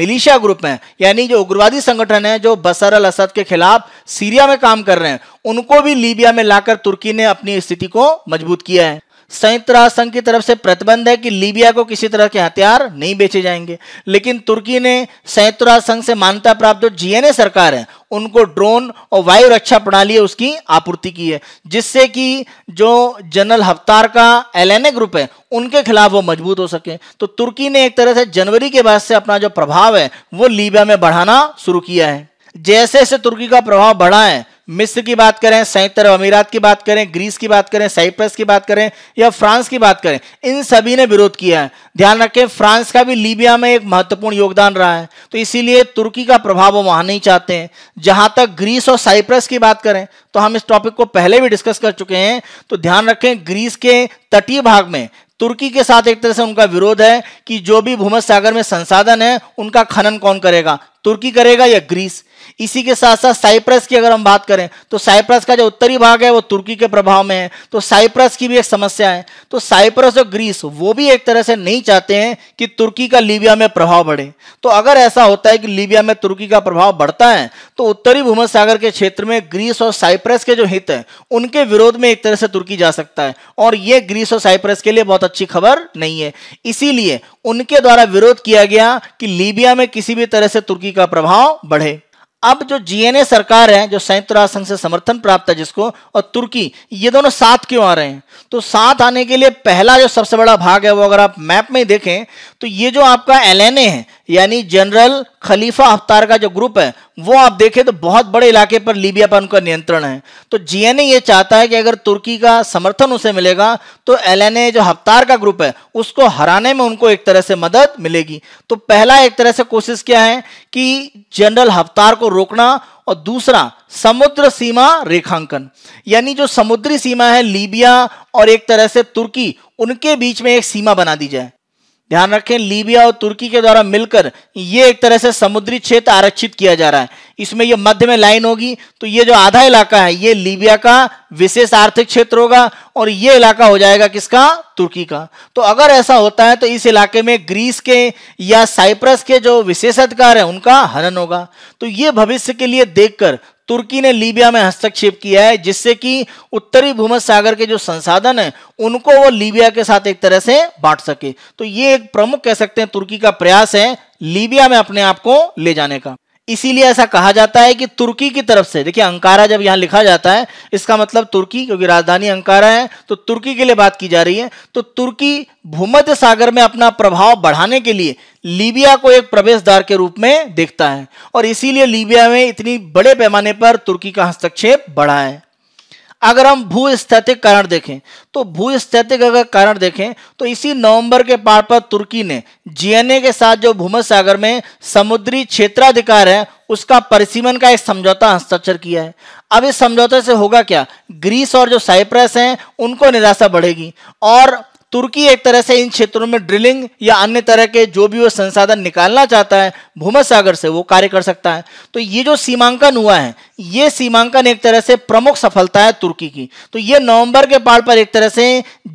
मिलिशिया ग्रुप हैं यानी जो उग्रवादी संगठन हैं जो बसर अल असद के खिलाफ सीरिया में काम कर रहे हैं उनको भी लीबिया में लाकर तुर्की ने अपनी स्थिति को मजबूत किया है संयुक्त राष्ट्र संघ की तरफ से प्रतिबंध है कि लीबिया को किसी तरह के हथियार नहीं बेचे जाएंगे लेकिन तुर्की ने संयुक्त राष्ट्र संघ से मान्यता प्राप्त जो जीएनए सरकार है उनको ड्रोन और वायु रक्षा प्रणाली है उसकी आपूर्ति की है जिससे कि जो जनरल हफ्तार का एल ग्रुप है उनके खिलाफ वो मजबूत हो सके तो तुर्की ने एक तरह से जनवरी के बाद से अपना जो प्रभाव है वो लीबिया में बढ़ाना शुरू किया है जैसे जैसे तुर्की का प्रभाव बढ़ा है मिस्र की बात करें संयुक्त अरब अमीरात की बात करें ग्रीस की बात करें साइप्रस की बात करें या फ्रांस की बात करें इन सभी ने विरोध किया है ध्यान रखें फ्रांस का भी लीबिया में एक महत्वपूर्ण योगदान रहा है तो इसीलिए तुर्की का प्रभाव वो वहां नहीं चाहते हैं जहां तक ग्रीस और साइप्रस की बात करें तो हम इस टॉपिक को पहले भी डिस्कस कर चुके हैं तो ध्यान रखें ग्रीस के तटीय भाग में तुर्की के साथ एक तरह से उनका विरोध है कि जो भी भूमध सागर में संसाधन है उनका खनन कौन करेगा तुर्की करेगा या ग्रीस इसी के साथ साथ साइप्रस की अगर हम बात करें तो साइप्रस का जो उत्तरी भाग है वो तुर्की के प्रभाव में है तो साइप्रस की भी एक समस्या है तो साइप्रस और ग्रीस वो भी एक तरह से नहीं चाहते हैं कि तुर्की का लीबिया में प्रभाव बढ़े तो अगर ऐसा होता है कि लीबिया में तुर्की का प्रभाव बढ़ता है तो उत्तरी भूमध सागर के क्षेत्र में ग्रीस और साइप्रस के जो हित है उनके विरोध में एक तरह से तुर्की जा सकता है और यह ग्रीस और साइप्रस के लिए बहुत अच्छी खबर नहीं है इसीलिए उनके द्वारा विरोध किया गया कि लीबिया में किसी भी तरह से तुर्की भौतिकी का प्रभाव बढ़े अब जो जीएनए सरकार है जो संयुक्त राष्ट्र संघ से समर्थन प्राप्त है जिसको और तुर्की ये दोनों साथ क्यों आ रहे हैं तो साथ आने के लिए पहला जो सबसे बड़ा भाग है वो अगर आप मैप में देखें तो ये जो आपका एल है यानी जनरल खलीफा अफ्तार का जो ग्रुप है वो आप देखें तो बहुत बड़े इलाके पर लीबिया पर उनका नियंत्रण है तो जीएनए ये चाहता है कि अगर तुर्की का समर्थन उसे मिलेगा तो एलएनए जो हफ्तार का ग्रुप है उसको हराने में उनको एक तरह से मदद मिलेगी तो पहला एक तरह से कोशिश क्या है कि जनरल हफ्तार को रोकना और दूसरा समुद्र सीमा रेखांकन यानी जो समुद्री सीमा है लीबिया और एक तरह से तुर्की उनके बीच में एक सीमा बना दी जाए ध्यान रखें लीबिया और तुर्की के द्वारा मिलकर ये एक तरह से समुद्री क्षेत्र आरक्षित किया जा रहा है इसमें ये मध्य में लाइन होगी तो ये जो आधा इलाका है ये लीबिया का विशेष आर्थिक क्षेत्र होगा और ये इलाका हो जाएगा किसका तुर्की का तो अगर ऐसा होता है तो इस इलाके में ग्रीस के या साइप्रस के जो विशेषाधिकार है उनका हनन होगा तो ये भविष्य के लिए देखकर तुर्की ने लीबिया में हस्तक्षेप किया है जिससे कि उत्तरी भूमध सागर के जो संसाधन है उनको वो लीबिया के साथ एक तरह से बांट सके तो ये एक प्रमुख कह सकते हैं तुर्की का प्रयास है लीबिया में अपने आप को ले जाने का इसीलिए ऐसा कहा जाता है कि तुर्की की तरफ से देखिए अंकारा जब यहां लिखा जाता है इसका मतलब तुर्की क्योंकि राजधानी अंकारा है तो तुर्की के लिए बात की जा रही है तो तुर्की भूमध्य सागर में अपना प्रभाव बढ़ाने के लिए लीबिया को एक प्रवेश द्वार के रूप में देखता है और इसीलिए लीबिया में इतनी बड़े पैमाने पर तुर्की का हस्तक्षेप बढ़ा है अगर हम भू स्थैतिक कारण देखें तो स्थैतिक अगर कारण देखें तो इसी नवंबर के पार पर तुर्की ने जीएनए के साथ जो भूमध्य सागर में समुद्री क्षेत्राधिकार है उसका परिसीमन का एक समझौता हस्ताक्षर किया है अब इस समझौते से होगा क्या ग्रीस और जो साइप्रस हैं उनको निराशा बढ़ेगी और तुर्की एक तरह से इन क्षेत्रों में ड्रिलिंग या अन्य तरह के जो भी वो संसाधन निकालना चाहता है भूमसागर सागर से वो कार्य कर सकता है तो ये जो सीमांकन हुआ है ये सीमांकन एक तरह से प्रमुख सफलता है तुर्की की तो ये नवंबर के पहाड़ पर एक तरह से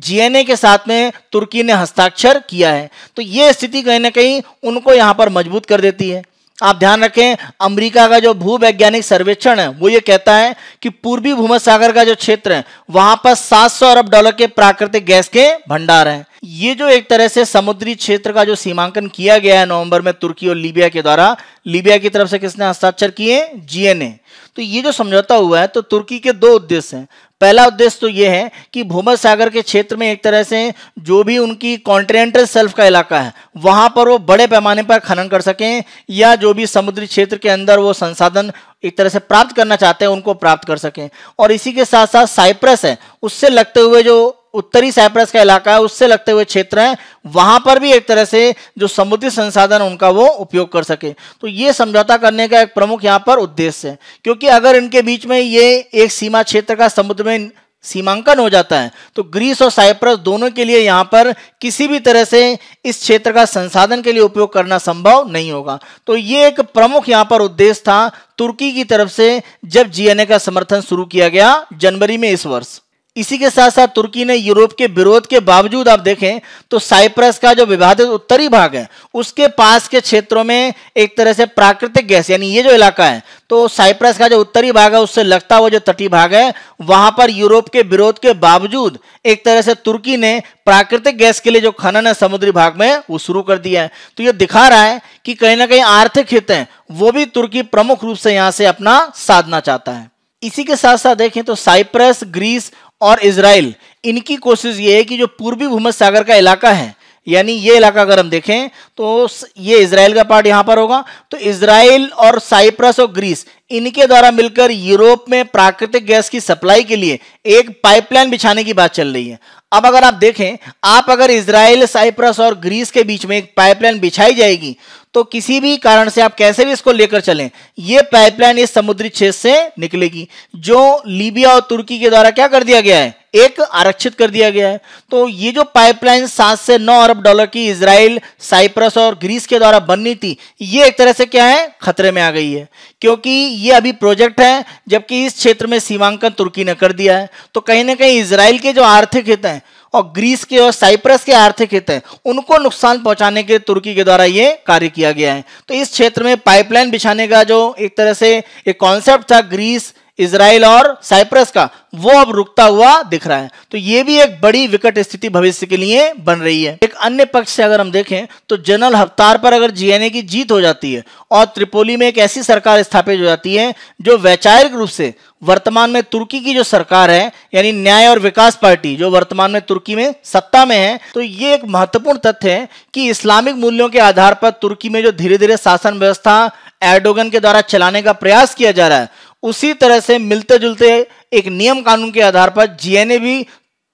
जीएनए के साथ में तुर्की ने हस्ताक्षर किया है तो ये स्थिति कहीं ना कहीं उनको यहाँ पर मजबूत कर देती है आप ध्यान रखें अमेरिका का जो भूवैज्ञानिक सर्वेक्षण है वो ये कहता है कि पूर्वी भूमध्य सागर का जो क्षेत्र है वहां पर 700 अरब डॉलर के प्राकृतिक गैस के भंडार हैं ये जो एक तरह से समुद्री क्षेत्र का जो सीमांकन किया गया है नवंबर में तुर्की और लीबिया के द्वारा लीबिया की तरफ से किसने हस्ताक्षर किए जीएनए तो ये जो समझौता हुआ है तो तुर्की के दो उद्देश्य हैं पहला उद्देश्य तो ये है कि भूमध सागर के क्षेत्र में एक तरह से जो भी उनकी कॉन्टिनेंटल सेल्फ का इलाका है वहां पर वो बड़े पैमाने पर खनन कर सकें या जो भी समुद्री क्षेत्र के अंदर वो संसाधन एक तरह से प्राप्त करना चाहते हैं उनको प्राप्त कर सकें और इसी के साथ साथ साइप्रस है उससे लगते हुए जो उत्तरी साइप्रस का इलाका है उससे लगते हुए क्षेत्र है वहां पर भी एक तरह से जो समुद्री संसाधन उनका वो उपयोग कर सके तो ये समझौता करने का एक प्रमुख यहाँ पर उद्देश्य है क्योंकि अगर इनके बीच में ये एक सीमा क्षेत्र का समुद्र में सीमांकन हो जाता है तो ग्रीस और साइप्रस दोनों के लिए यहाँ पर किसी भी तरह से इस क्षेत्र का संसाधन के लिए उपयोग करना संभव नहीं होगा तो ये एक प्रमुख यहाँ पर उद्देश्य था तुर्की की तरफ से जब जीएनए का समर्थन शुरू किया गया जनवरी में इस वर्ष इसी के साथ साथ तुर्की ने यूरोप के विरोध के बावजूद आप देखें तो साइप्रस का जो विवादित उत्तरी भाग है उसके पास के क्षेत्रों में एक तरह से प्राकृतिक गैस यानी ये जो इलाका है तो साइप्रस का जो उत्तरी भाग है उससे लगता हुआ जो तटीय भाग है वहां पर यूरोप के विरोध के बावजूद एक तरह से तुर्की ने प्राकृतिक गैस के लिए जो खनन है समुद्री भाग में वो शुरू कर दिया है तो ये दिखा रहा है कि कहीं ना कहीं आर्थिक हित है वो भी तुर्की प्रमुख रूप से यहां से अपना साधना चाहता है इसी के साथ साथ देखें तो साइप्रस ग्रीस और इसराइल इनकी कोशिश ये है कि जो पूर्वी भूमध सागर का इलाका है यानी ये इलाका अगर हम देखें तो ये इसराइल का पार्ट यहां पर होगा तो इसराइल और साइप्रस और ग्रीस इनके द्वारा मिलकर यूरोप में प्राकृतिक गैस की सप्लाई के लिए एक पाइपलाइन बिछाने की बात चल रही है अब अगर आप देखें आप अगर इसराइल साइप्रस और ग्रीस के बीच में एक पाइपलाइन बिछाई जाएगी तो किसी भी कारण से आप कैसे भी इसको लेकर चलें यह पाइपलाइन इस समुद्री क्षेत्र से निकलेगी जो लीबिया और तुर्की के द्वारा क्या कर दिया गया है एक आरक्षित कर दिया गया है तो ये जो पाइपलाइन सात से नौ अरब डॉलर की इसराइल साइप्रस और ग्रीस के द्वारा बननी थी ये एक तरह से क्या है खतरे में आ गई है क्योंकि ये अभी प्रोजेक्ट है जबकि इस क्षेत्र में सीमांकन तुर्की ने कर दिया है तो कहीं ना कहीं इसराइल के जो आर्थिक हित हैं और ग्रीस के और साइप्रस के आर्थिक हित हैं उनको नुकसान पहुंचाने के तुर्की के द्वारा ये कार्य किया गया है तो इस क्षेत्र में पाइपलाइन बिछाने का जो एक तरह से एक कॉन्सेप्ट था ग्रीस इसराइल और साइप्रस का वो अब रुकता हुआ दिख रहा है तो ये भी एक बड़ी विकट स्थिति भविष्य के लिए बन रही है एक अन्य पक्ष से अगर हम देखें तो जनरल हफ्तार पर अगर जीएनए की जीत हो जाती है और त्रिपोली में एक ऐसी सरकार स्थापित हो जाती है जो वैचारिक रूप से वर्तमान में तुर्की की जो सरकार है यानी न्याय और विकास पार्टी जो वर्तमान में तुर्की में सत्ता में है तो ये एक महत्वपूर्ण तथ्य है कि इस्लामिक मूल्यों के आधार पर तुर्की में जो धीरे धीरे शासन व्यवस्था एर्डोगन के द्वारा चलाने का प्रयास किया जा रहा है उसी तरह से मिलते जुलते एक नियम कानून के आधार पर जीएनए भी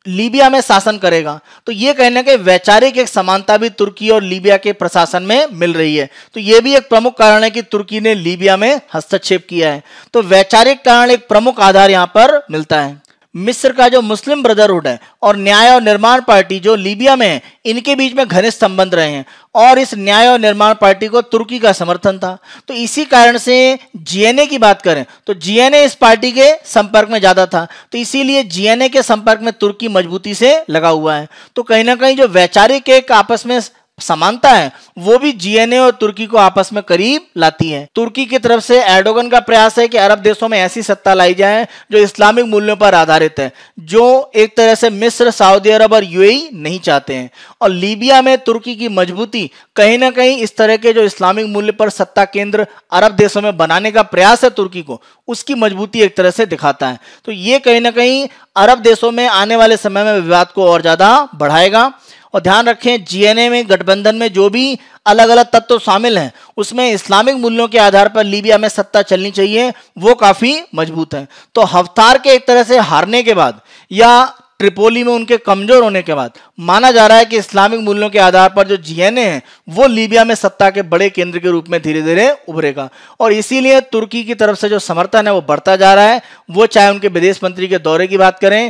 लीबिया में शासन करेगा तो यह कहने के वैचारिक एक समानता भी तुर्की और लीबिया के प्रशासन में मिल रही है तो यह भी एक प्रमुख कारण है कि तुर्की ने लीबिया में हस्तक्षेप किया है तो वैचारिक कारण एक प्रमुख आधार यहां पर मिलता है मिस्र का जो मुस्लिम ब्रदरहुड है और न्याय और निर्माण पार्टी जो लीबिया में है इनके बीच में घनिष्ठ संबंध रहे हैं और इस न्याय और निर्माण पार्टी को तुर्की का समर्थन था तो इसी कारण से जीएनए की बात करें तो जीएनए इस पार्टी के संपर्क में ज्यादा था तो इसीलिए जीएनए के संपर्क में तुर्की मजबूती से लगा हुआ है तो कहीं ना कहीं जो वैचारिक एक आपस में समानता है वो भी जीएनए और तुर्की को आपस में करीब लाती है तुर्की की तरफ से एडोगन का प्रयास है कि अरब देशों में ऐसी सत्ता लाई जाए जो इस्लामिक मूल्यों पर आधारित है जो एक तरह से मिस्र सऊदी अरब और यूएई नहीं चाहते हैं और लीबिया में तुर्की की मजबूती कहीं ना कहीं इस तरह के जो इस्लामिक मूल्य पर सत्ता केंद्र अरब देशों में बनाने का प्रयास है तुर्की को उसकी मजबूती एक तरह से दिखाता है तो ये कहीं ना कहीं अरब देशों में आने वाले समय में विवाद को और ज्यादा बढ़ाएगा और ध्यान रखें जीएनए में गठबंधन में जो भी अलग अलग तत्व शामिल हैं उसमें इस्लामिक मूल्यों के आधार पर लीबिया में सत्ता चलनी चाहिए वो काफ़ी मजबूत है तो हफ्तार के एक तरह से हारने के बाद या ट्रिपोली में उनके कमजोर होने के बाद माना जा रहा है कि इस्लामिक मूल्यों के आधार पर जो जीएनए है वो लीबिया में सत्ता के बड़े केंद्र के रूप में धीरे धीरे उभरेगा और इसीलिए तुर्की की तरफ से जो समर्थन है वो बढ़ता जा रहा है वो चाहे उनके विदेश मंत्री के दौरे की बात करें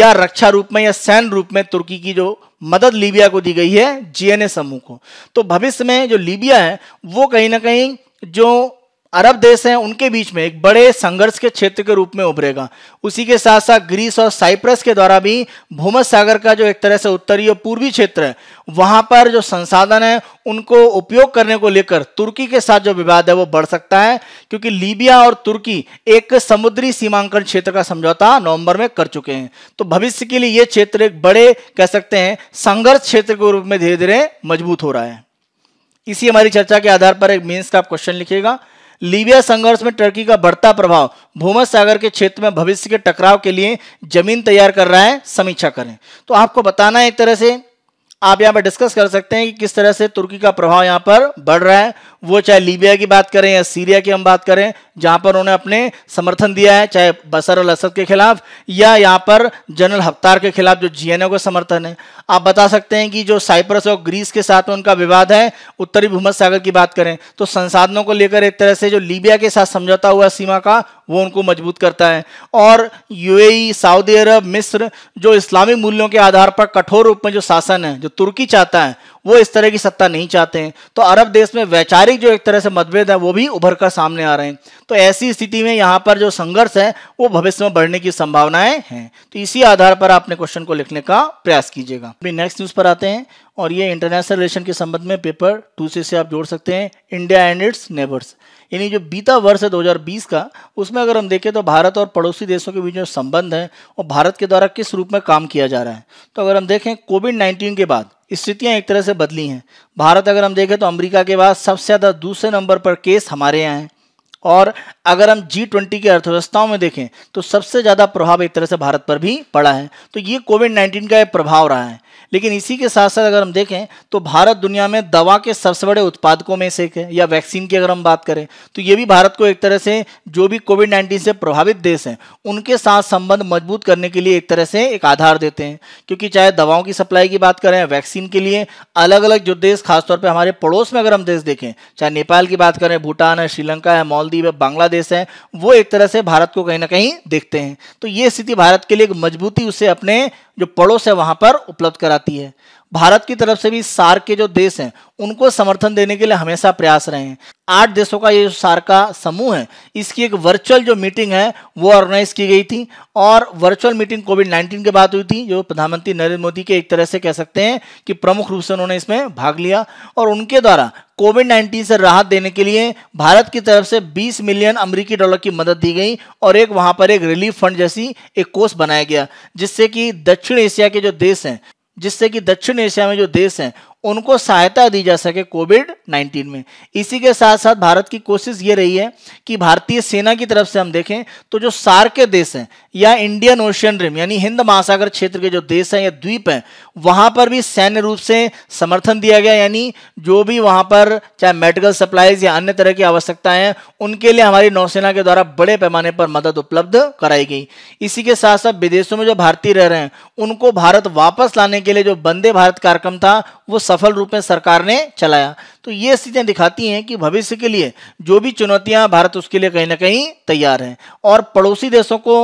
या रक्षा रूप में या सैन्य रूप में तुर्की की जो मदद लीबिया को दी गई है जीएनए समूह को तो भविष्य में जो लीबिया है वो कहीं ना कहीं जो अरब देश हैं उनके बीच में एक बड़े संघर्ष के क्षेत्र के रूप में उभरेगा उसी के साथ साथ ग्रीस और साइप्रस के द्वारा भी भूमध सागर का जो एक तरह से उत्तरी और पूर्वी क्षेत्र है वहां पर जो संसाधन है उनको उपयोग करने को लेकर तुर्की के साथ जो विवाद है वो बढ़ सकता है क्योंकि लीबिया और तुर्की एक समुद्री सीमांकन क्षेत्र का समझौता नवंबर में कर चुके हैं तो भविष्य के लिए यह क्षेत्र एक बड़े कह सकते हैं संघर्ष क्षेत्र के रूप में धीरे धीरे मजबूत हो रहा है इसी हमारी चर्चा के आधार पर एक मीन्स का आप क्वेश्चन लिखिएगा लीबिया संघर्ष में टर्की का बढ़ता प्रभाव भूमध सागर के क्षेत्र में भविष्य के टकराव के लिए जमीन तैयार कर रहा है समीक्षा करें तो आपको बताना है एक तरह से आप यहाँ पर डिस्कस कर सकते हैं कि किस तरह से तुर्की का प्रभाव यहाँ पर बढ़ रहा है वो चाहे लीबिया की बात करें या सीरिया की हम बात करें जहां पर उन्होंने अपने समर्थन दिया है चाहे बसर अल असद के खिलाफ या यहाँ पर जनरल हफ्तार के खिलाफ जो जीएनओ का समर्थन है आप बता सकते हैं कि जो साइप्रस और ग्रीस के साथ में उनका विवाद है उत्तरी भूमध्य सागर की बात करें तो संसाधनों को लेकर एक तरह से जो लीबिया के साथ समझौता हुआ सीमा का वो उनको मजबूत करता है और यूएई सऊदी अरब मिस्र जो इस्लामी मूल्यों के आधार पर कठोर रूप में जो शासन है जो तुर्की चाहता है वो इस तरह की सत्ता नहीं चाहते हैं तो अरब देश में वैचारिक जो एक तरह से मतभेद है वो भी उभर कर सामने आ रहे हैं तो ऐसी स्थिति में यहाँ पर जो संघर्ष है वो भविष्य में बढ़ने की संभावनाएं हैं तो इसी आधार पर आपने क्वेश्चन को लिखने का प्रयास कीजिएगा अभी नेक्स्ट न्यूज़ पर आते हैं और ये इंटरनेशनल रिलेशन के संबंध में पेपर टू से आप जोड़ सकते हैं इंडिया एंड इट्स नेबर्स यानी जो बीता वर्ष है दो का उसमें अगर हम देखें तो भारत और पड़ोसी देशों के बीच जो संबंध है और भारत के द्वारा किस रूप में काम किया जा रहा है तो अगर हम देखें कोविड नाइन्टीन के बाद स्थितियां एक तरह से बदली हैं भारत अगर हम देखें तो अमेरिका के बाद सबसे ज़्यादा दूसरे नंबर पर केस हमारे यहाँ हैं और अगर हम जी ट्वेंटी की अर्थव्यवस्थाओं में देखें तो सबसे ज़्यादा प्रभाव एक तरह से भारत पर भी पड़ा है तो ये कोविड नाइन्टीन का एक प्रभाव रहा है लेकिन इसी के साथ साथ अगर हम देखें तो भारत दुनिया में दवा के सबसे बड़े उत्पादकों में से एक है या वैक्सीन की अगर हम बात करें तो ये भी भारत को एक तरह से जो भी कोविड नाइन्टीन से प्रभावित देश हैं उनके साथ संबंध मजबूत करने के लिए एक तरह से एक आधार देते हैं क्योंकि चाहे दवाओं की सप्लाई की बात करें वैक्सीन के लिए अलग अलग जो देश खासतौर पर हमारे पड़ोस में अगर हम देश देखें चाहे नेपाल की बात करें भूटान है श्रीलंका है मालदीव है बांग्लादेश है वो एक तरह से भारत को कहीं ना कहीं देखते हैं तो ये स्थिति भारत के लिए एक मजबूती उसे अपने जो पड़ोस है वहां पर उपलब्ध कराती है भारत की तरफ से भी सार्क के जो देश हैं उनको समर्थन देने के लिए हमेशा प्रयास रहे हैं आठ देशों का ये सार का समूह है इसकी एक वर्चुअल जो मीटिंग है वो ऑर्गेनाइज की गई थी और वर्चुअल मीटिंग कोविड नाइन्टीन के बाद हुई थी जो प्रधानमंत्री नरेंद्र मोदी के एक तरह से कह सकते हैं कि प्रमुख रूप से उन्होंने इसमें भाग लिया और उनके द्वारा कोविड नाइन्टीन से राहत देने के लिए भारत की तरफ से बीस मिलियन अमरीकी डॉलर की मदद दी गई और एक वहाँ पर एक रिलीफ फंड जैसी एक कोष बनाया गया जिससे कि दक्षिण एशिया के जो देश हैं जिससे कि दक्षिण एशिया में जो देश हैं उनको सहायता दी जा सके कोविड 19 में इसी के साथ साथ भारत की कोशिश ये रही है कि भारतीय सेना की तरफ से हम देखें तो जो सार के देश हैं या इंडियन ओशियन रिम यानी हिंद महासागर क्षेत्र के जो देश हैं या द्वीप हैं वहां पर भी सैन्य रूप से समर्थन दिया गया यानी जो भी वहां पर चाहे मेडिकल सप्लाईज या अन्य तरह की आवश्यकताएं हैं उनके लिए हमारी नौसेना के द्वारा बड़े पैमाने पर मदद उपलब्ध कराई गई इसी के साथ साथ विदेशों में जो भारतीय रह रहे हैं उनको भारत वापस लाने के लिए जो वंदे भारत कार्यक्रम था वो सफल रूप में सरकार ने चलाया तो ये चीज़ें दिखाती हैं कि भविष्य के लिए जो भी चुनौतियां भारत उसके लिए कहीं ना कहीं तैयार है और पड़ोसी देशों को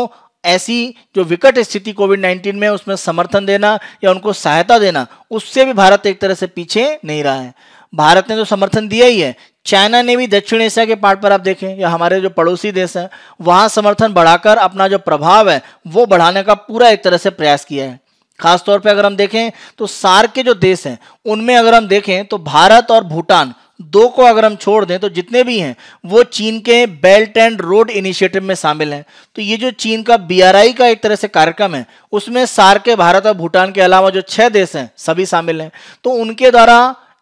ऐसी जो विकट स्थिति कोविड 19 में उसमें समर्थन देना या उनको सहायता देना उससे भी भारत एक तरह से पीछे नहीं रहा है भारत ने तो समर्थन दिया ही है चाइना ने भी दक्षिण एशिया के पार्ट पर आप देखें या हमारे जो पड़ोसी देश हैं वहाँ समर्थन बढ़ाकर अपना जो प्रभाव है वो बढ़ाने का पूरा एक तरह से प्रयास किया है खासतौर पे अगर हम देखें तो सार के जो देश हैं उनमें अगर हम देखें तो भारत और भूटान दो को अगर हम छोड़ दें तो जितने भी हैं वो चीन के बेल्ट एंड रोड इनिशिएटिव में शामिल हैं तो ये जो चीन का बीआरआई का एक तरह से कार्यक्रम है उसमें सार के भारत और भूटान के अलावा जो छह देश हैं सभी शामिल हैं तो उनके द्वारा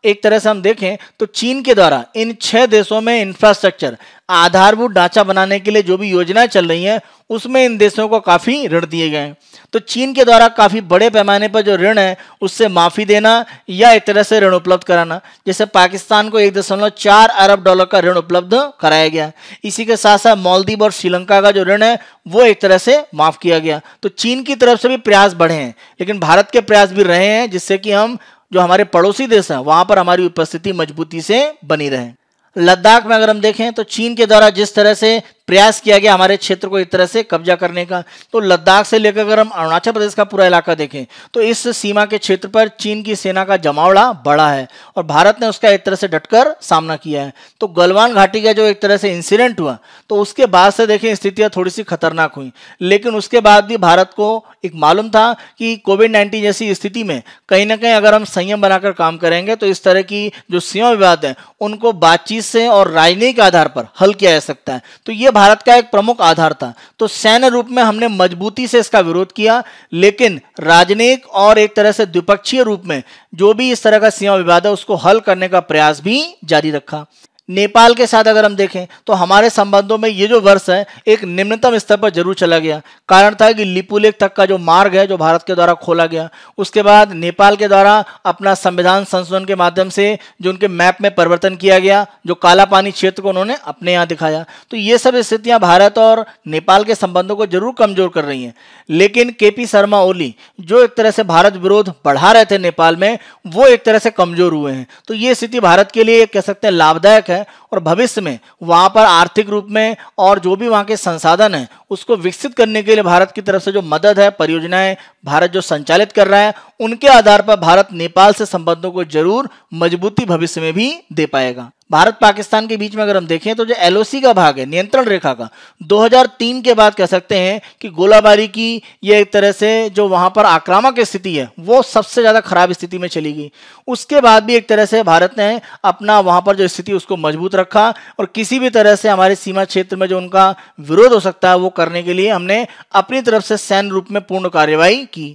एक तरह से हम देखें तो चीन के द्वारा इन छह देशों में इंफ्रास्ट्रक्चर आधारभूत ढांचा बनाने के लिए जो भी योजनाएं चल रही हैं उसमें इन देशों को काफ़ी ऋण दिए गए हैं तो चीन के द्वारा काफ़ी बड़े पैमाने पर जो ऋण है उससे माफ़ी देना या एक तरह से ऋण उपलब्ध कराना जैसे पाकिस्तान को एक दशमलव चार अरब डॉलर का ऋण उपलब्ध कराया गया इसी के साथ साथ मालदीव और श्रीलंका का जो ऋण है वो एक तरह से माफ़ किया गया तो चीन की तरफ से भी प्रयास बढ़े हैं लेकिन भारत के प्रयास भी रहे हैं जिससे कि हम जो हमारे पड़ोसी देश हैं वहाँ पर हमारी उपस्थिति मजबूती से बनी रहे लद्दाख में अगर हम देखें तो चीन के द्वारा जिस तरह से प्रयास किया गया हमारे क्षेत्र को एक तरह से कब्जा करने का तो लद्दाख से लेकर अगर हम अरुणाचल प्रदेश का पूरा इलाका देखें तो इस सीमा के क्षेत्र पर चीन की सेना का जमावड़ा बड़ा है और भारत ने उसका एक तरह से डटकर सामना किया है तो गलवान घाटी का जो एक तरह से इंसिडेंट हुआ तो उसके बाद से देखें स्थितियाँ थोड़ी सी खतरनाक हुई लेकिन उसके बाद भी भारत को एक मालूम था कि कोविड नाइन्टीन जैसी स्थिति में कहीं ना कहीं अगर हम संयम बनाकर काम करेंगे तो इस तरह की जो सीमा विवाद है उनको बातचीत से और राजनीतिक आधार पर हल किया जा सकता है तो ये भारत का एक प्रमुख आधार था तो सैन्य रूप में हमने मजबूती से इसका विरोध किया लेकिन राजनयिक और एक तरह से द्विपक्षीय रूप में जो भी इस तरह का सीमा विवाद है उसको हल करने का प्रयास भी जारी रखा नेपाल के साथ अगर हम देखें तो हमारे संबंधों में ये जो वर्ष है एक निम्नतम स्तर पर जरूर चला गया कारण था कि लिपुलेख तक का जो मार्ग है जो भारत के द्वारा खोला गया उसके बाद नेपाल के द्वारा अपना संविधान संशोधन के माध्यम से जो उनके मैप में परिवर्तन किया गया जो काला पानी क्षेत्र को उन्होंने अपने यहाँ दिखाया तो ये सब स्थितियाँ भारत और नेपाल के संबंधों को जरूर कमजोर कर रही हैं लेकिन के शर्मा ओली जो एक तरह से भारत विरोध बढ़ा रहे थे नेपाल में वो एक तरह से कमजोर हुए हैं तो ये स्थिति भारत के लिए कह सकते हैं लाभदायक है Yeah. और भविष्य में वहाँ पर आर्थिक रूप में और जो भी वहाँ के संसाधन हैं उसको विकसित करने के लिए भारत की तरफ से जो मदद है परियोजनाएं भारत जो संचालित कर रहा है उनके आधार पर भारत नेपाल से संबंधों को जरूर मजबूती भविष्य में भी दे पाएगा भारत पाकिस्तान के बीच में अगर हम देखें तो जो एलओसी का भाग है नियंत्रण रेखा का 2003 के बाद कह सकते हैं कि गोलाबारी की ये एक तरह से जो वहां पर आक्रामक स्थिति है वो सबसे ज्यादा खराब स्थिति में चली गई उसके बाद भी एक तरह से भारत ने अपना वहां पर जो स्थिति उसको मजबूत रखा रखा और किसी भी तरह से हमारे सीमा क्षेत्र में जो उनका विरोध हो सकता है वो करने के लिए हमने अपनी तरफ से सैन्य रूप में पूर्ण कार्यवाही की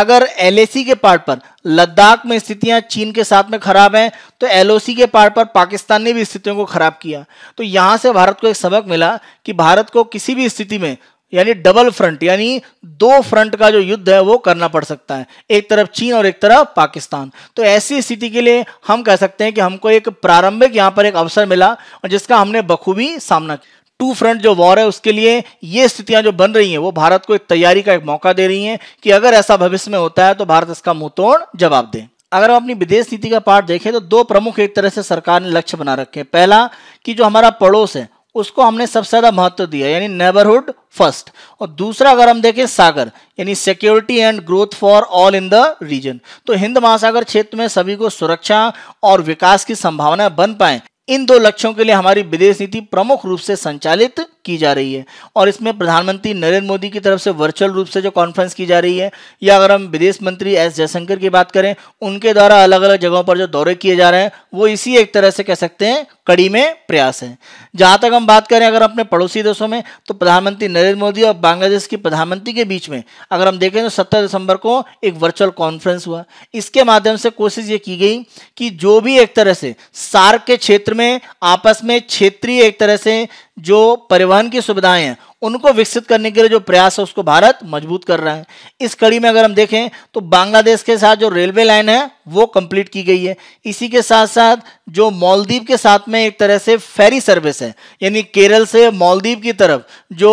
अगर एल के पार्ट पर लद्दाख में स्थितियां चीन के साथ में खराब हैं तो एल के पार्ट पर पाकिस्तान ने भी स्थितियों को खराब किया तो यहां से भारत को एक सबक मिला कि भारत को किसी भी स्थिति में यानी डबल फ्रंट यानी दो फ्रंट का जो युद्ध है वो करना पड़ सकता है एक तरफ चीन और एक तरफ पाकिस्तान तो ऐसी स्थिति के लिए हम कह सकते हैं कि हमको एक प्रारंभिक यहाँ पर एक अवसर मिला और जिसका हमने बखूबी सामना किया टू फ्रंट जो वॉर है उसके लिए ये स्थितियां जो बन रही हैं वो भारत को एक तैयारी का एक मौका दे रही हैं कि अगर ऐसा भविष्य में होता है तो भारत इसका मुंह जवाब दे अगर हम अपनी विदेश नीति का पार्ट देखें तो दो प्रमुख एक तरह से सरकार ने लक्ष्य बना रखे हैं पहला कि जो हमारा पड़ोस है उसको हमने सबसे ज़्यादा महत्व दिया यानी नेबरहुड फर्स्ट और दूसरा अगर हम देखें सागर यानी security and growth for all in the region तो हिंद महासागर क्षेत्र में सभी को सुरक्षा और विकास की संभावना बन पाए इन दो लक्ष्यों के लिए हमारी विदेश नीति प्रमुख रूप से संचालित की जा रही है और इसमें प्रधानमंत्री नरेंद्र मोदी की तरफ से वर्चुअल रूप से जो कॉन्फ्रेंस की जा रही है या अगर हम विदेश मंत्री एस जयशंकर की बात करें उनके द्वारा अलग अलग जगहों पर जो दौरे किए जा रहे हैं वो इसी एक तरह से कह सकते हैं कड़ी में प्रयास है जहां तक हम बात करें अगर अपने पड़ोसी देशों में तो प्रधानमंत्री नरेंद्र मोदी और बांग्लादेश की प्रधानमंत्री के बीच में अगर हम देखें तो सत्तर दिसंबर को एक वर्चुअल कॉन्फ्रेंस हुआ इसके माध्यम से कोशिश ये की गई कि जो भी एक तरह से सार्क के क्षेत्र क्षेत्र में आपस में क्षेत्रीय एक तरह से जो परिवहन की सुविधाएं हैं उनको विकसित करने के लिए जो प्रयास है उसको भारत मजबूत कर रहा है इस कड़ी में अगर हम देखें तो बांग्लादेश के साथ जो रेलवे लाइन है वो कंप्लीट की गई है इसी के साथ साथ जो मालदीव के साथ में एक तरह से फेरी सर्विस है यानी केरल से मालदीव की तरफ जो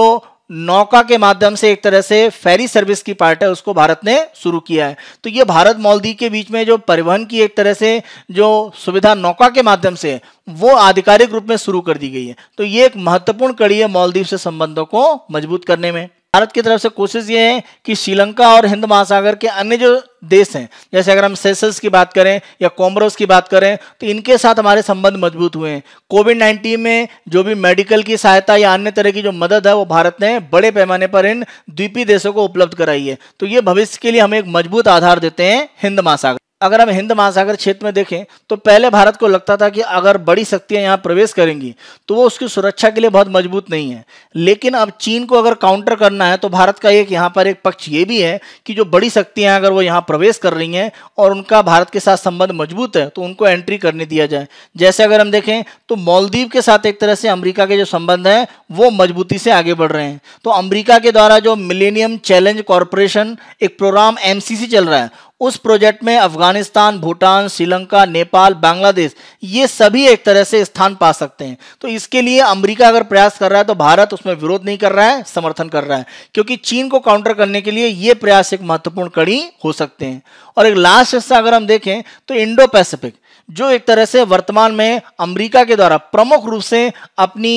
नौका के माध्यम से एक तरह से फेरी सर्विस की पार्ट है उसको भारत ने शुरू किया है तो ये भारत मालदीव के बीच में जो परिवहन की एक तरह से जो सुविधा नौका के माध्यम से वो आधिकारिक रूप में शुरू कर दी गई है तो ये एक महत्वपूर्ण कड़ी है मालदीव से संबंधों को मजबूत करने में भारत की तरफ से कोशिश ये है कि श्रीलंका और हिंद महासागर के अन्य जो देश हैं जैसे अगर हम सेसल्स की बात करें या कॉमरोस की बात करें तो इनके साथ हमारे संबंध मजबूत हुए हैं कोविड नाइन्टीन में जो भी मेडिकल की सहायता या अन्य तरह की जो मदद है वो भारत ने बड़े पैमाने पर इन द्वीपीय देशों को उपलब्ध कराई है तो ये भविष्य के लिए हमें एक मजबूत आधार देते हैं हिंद महासागर अगर हम हिंद महासागर क्षेत्र में देखें तो पहले भारत को लगता था कि अगर बड़ी शक्तियां यहाँ प्रवेश करेंगी तो वो उसकी सुरक्षा के लिए बहुत मजबूत नहीं है लेकिन अब चीन को अगर काउंटर करना है तो भारत का एक यहाँ पर एक पक्ष ये भी है कि जो बड़ी शक्तियां अगर वो यहाँ प्रवेश कर रही हैं और उनका भारत के साथ संबंध मजबूत है तो उनको एंट्री करने दिया जाए जैसे अगर हम देखें तो मालदीव के साथ एक तरह से अमरीका के जो संबंध हैं वो मजबूती से आगे बढ़ रहे हैं तो अमरीका के द्वारा जो मिलेनियम चैलेंज कॉरपोरेशन एक प्रोग्राम एम चल रहा है उस प्रोजेक्ट में अफगानिस्तान भूटान श्रीलंका नेपाल बांग्लादेश ये सभी एक तरह से स्थान पा सकते हैं तो इसके लिए अमेरिका अगर प्रयास कर रहा है तो भारत उसमें विरोध नहीं कर रहा है समर्थन कर रहा है क्योंकि चीन को काउंटर करने के लिए ये प्रयास एक महत्वपूर्ण कड़ी हो सकते हैं और एक लास्ट हिस्सा अगर हम देखें तो इंडो पैसिफिक जो एक तरह से वर्तमान में अमेरिका के द्वारा प्रमुख रूप से अपनी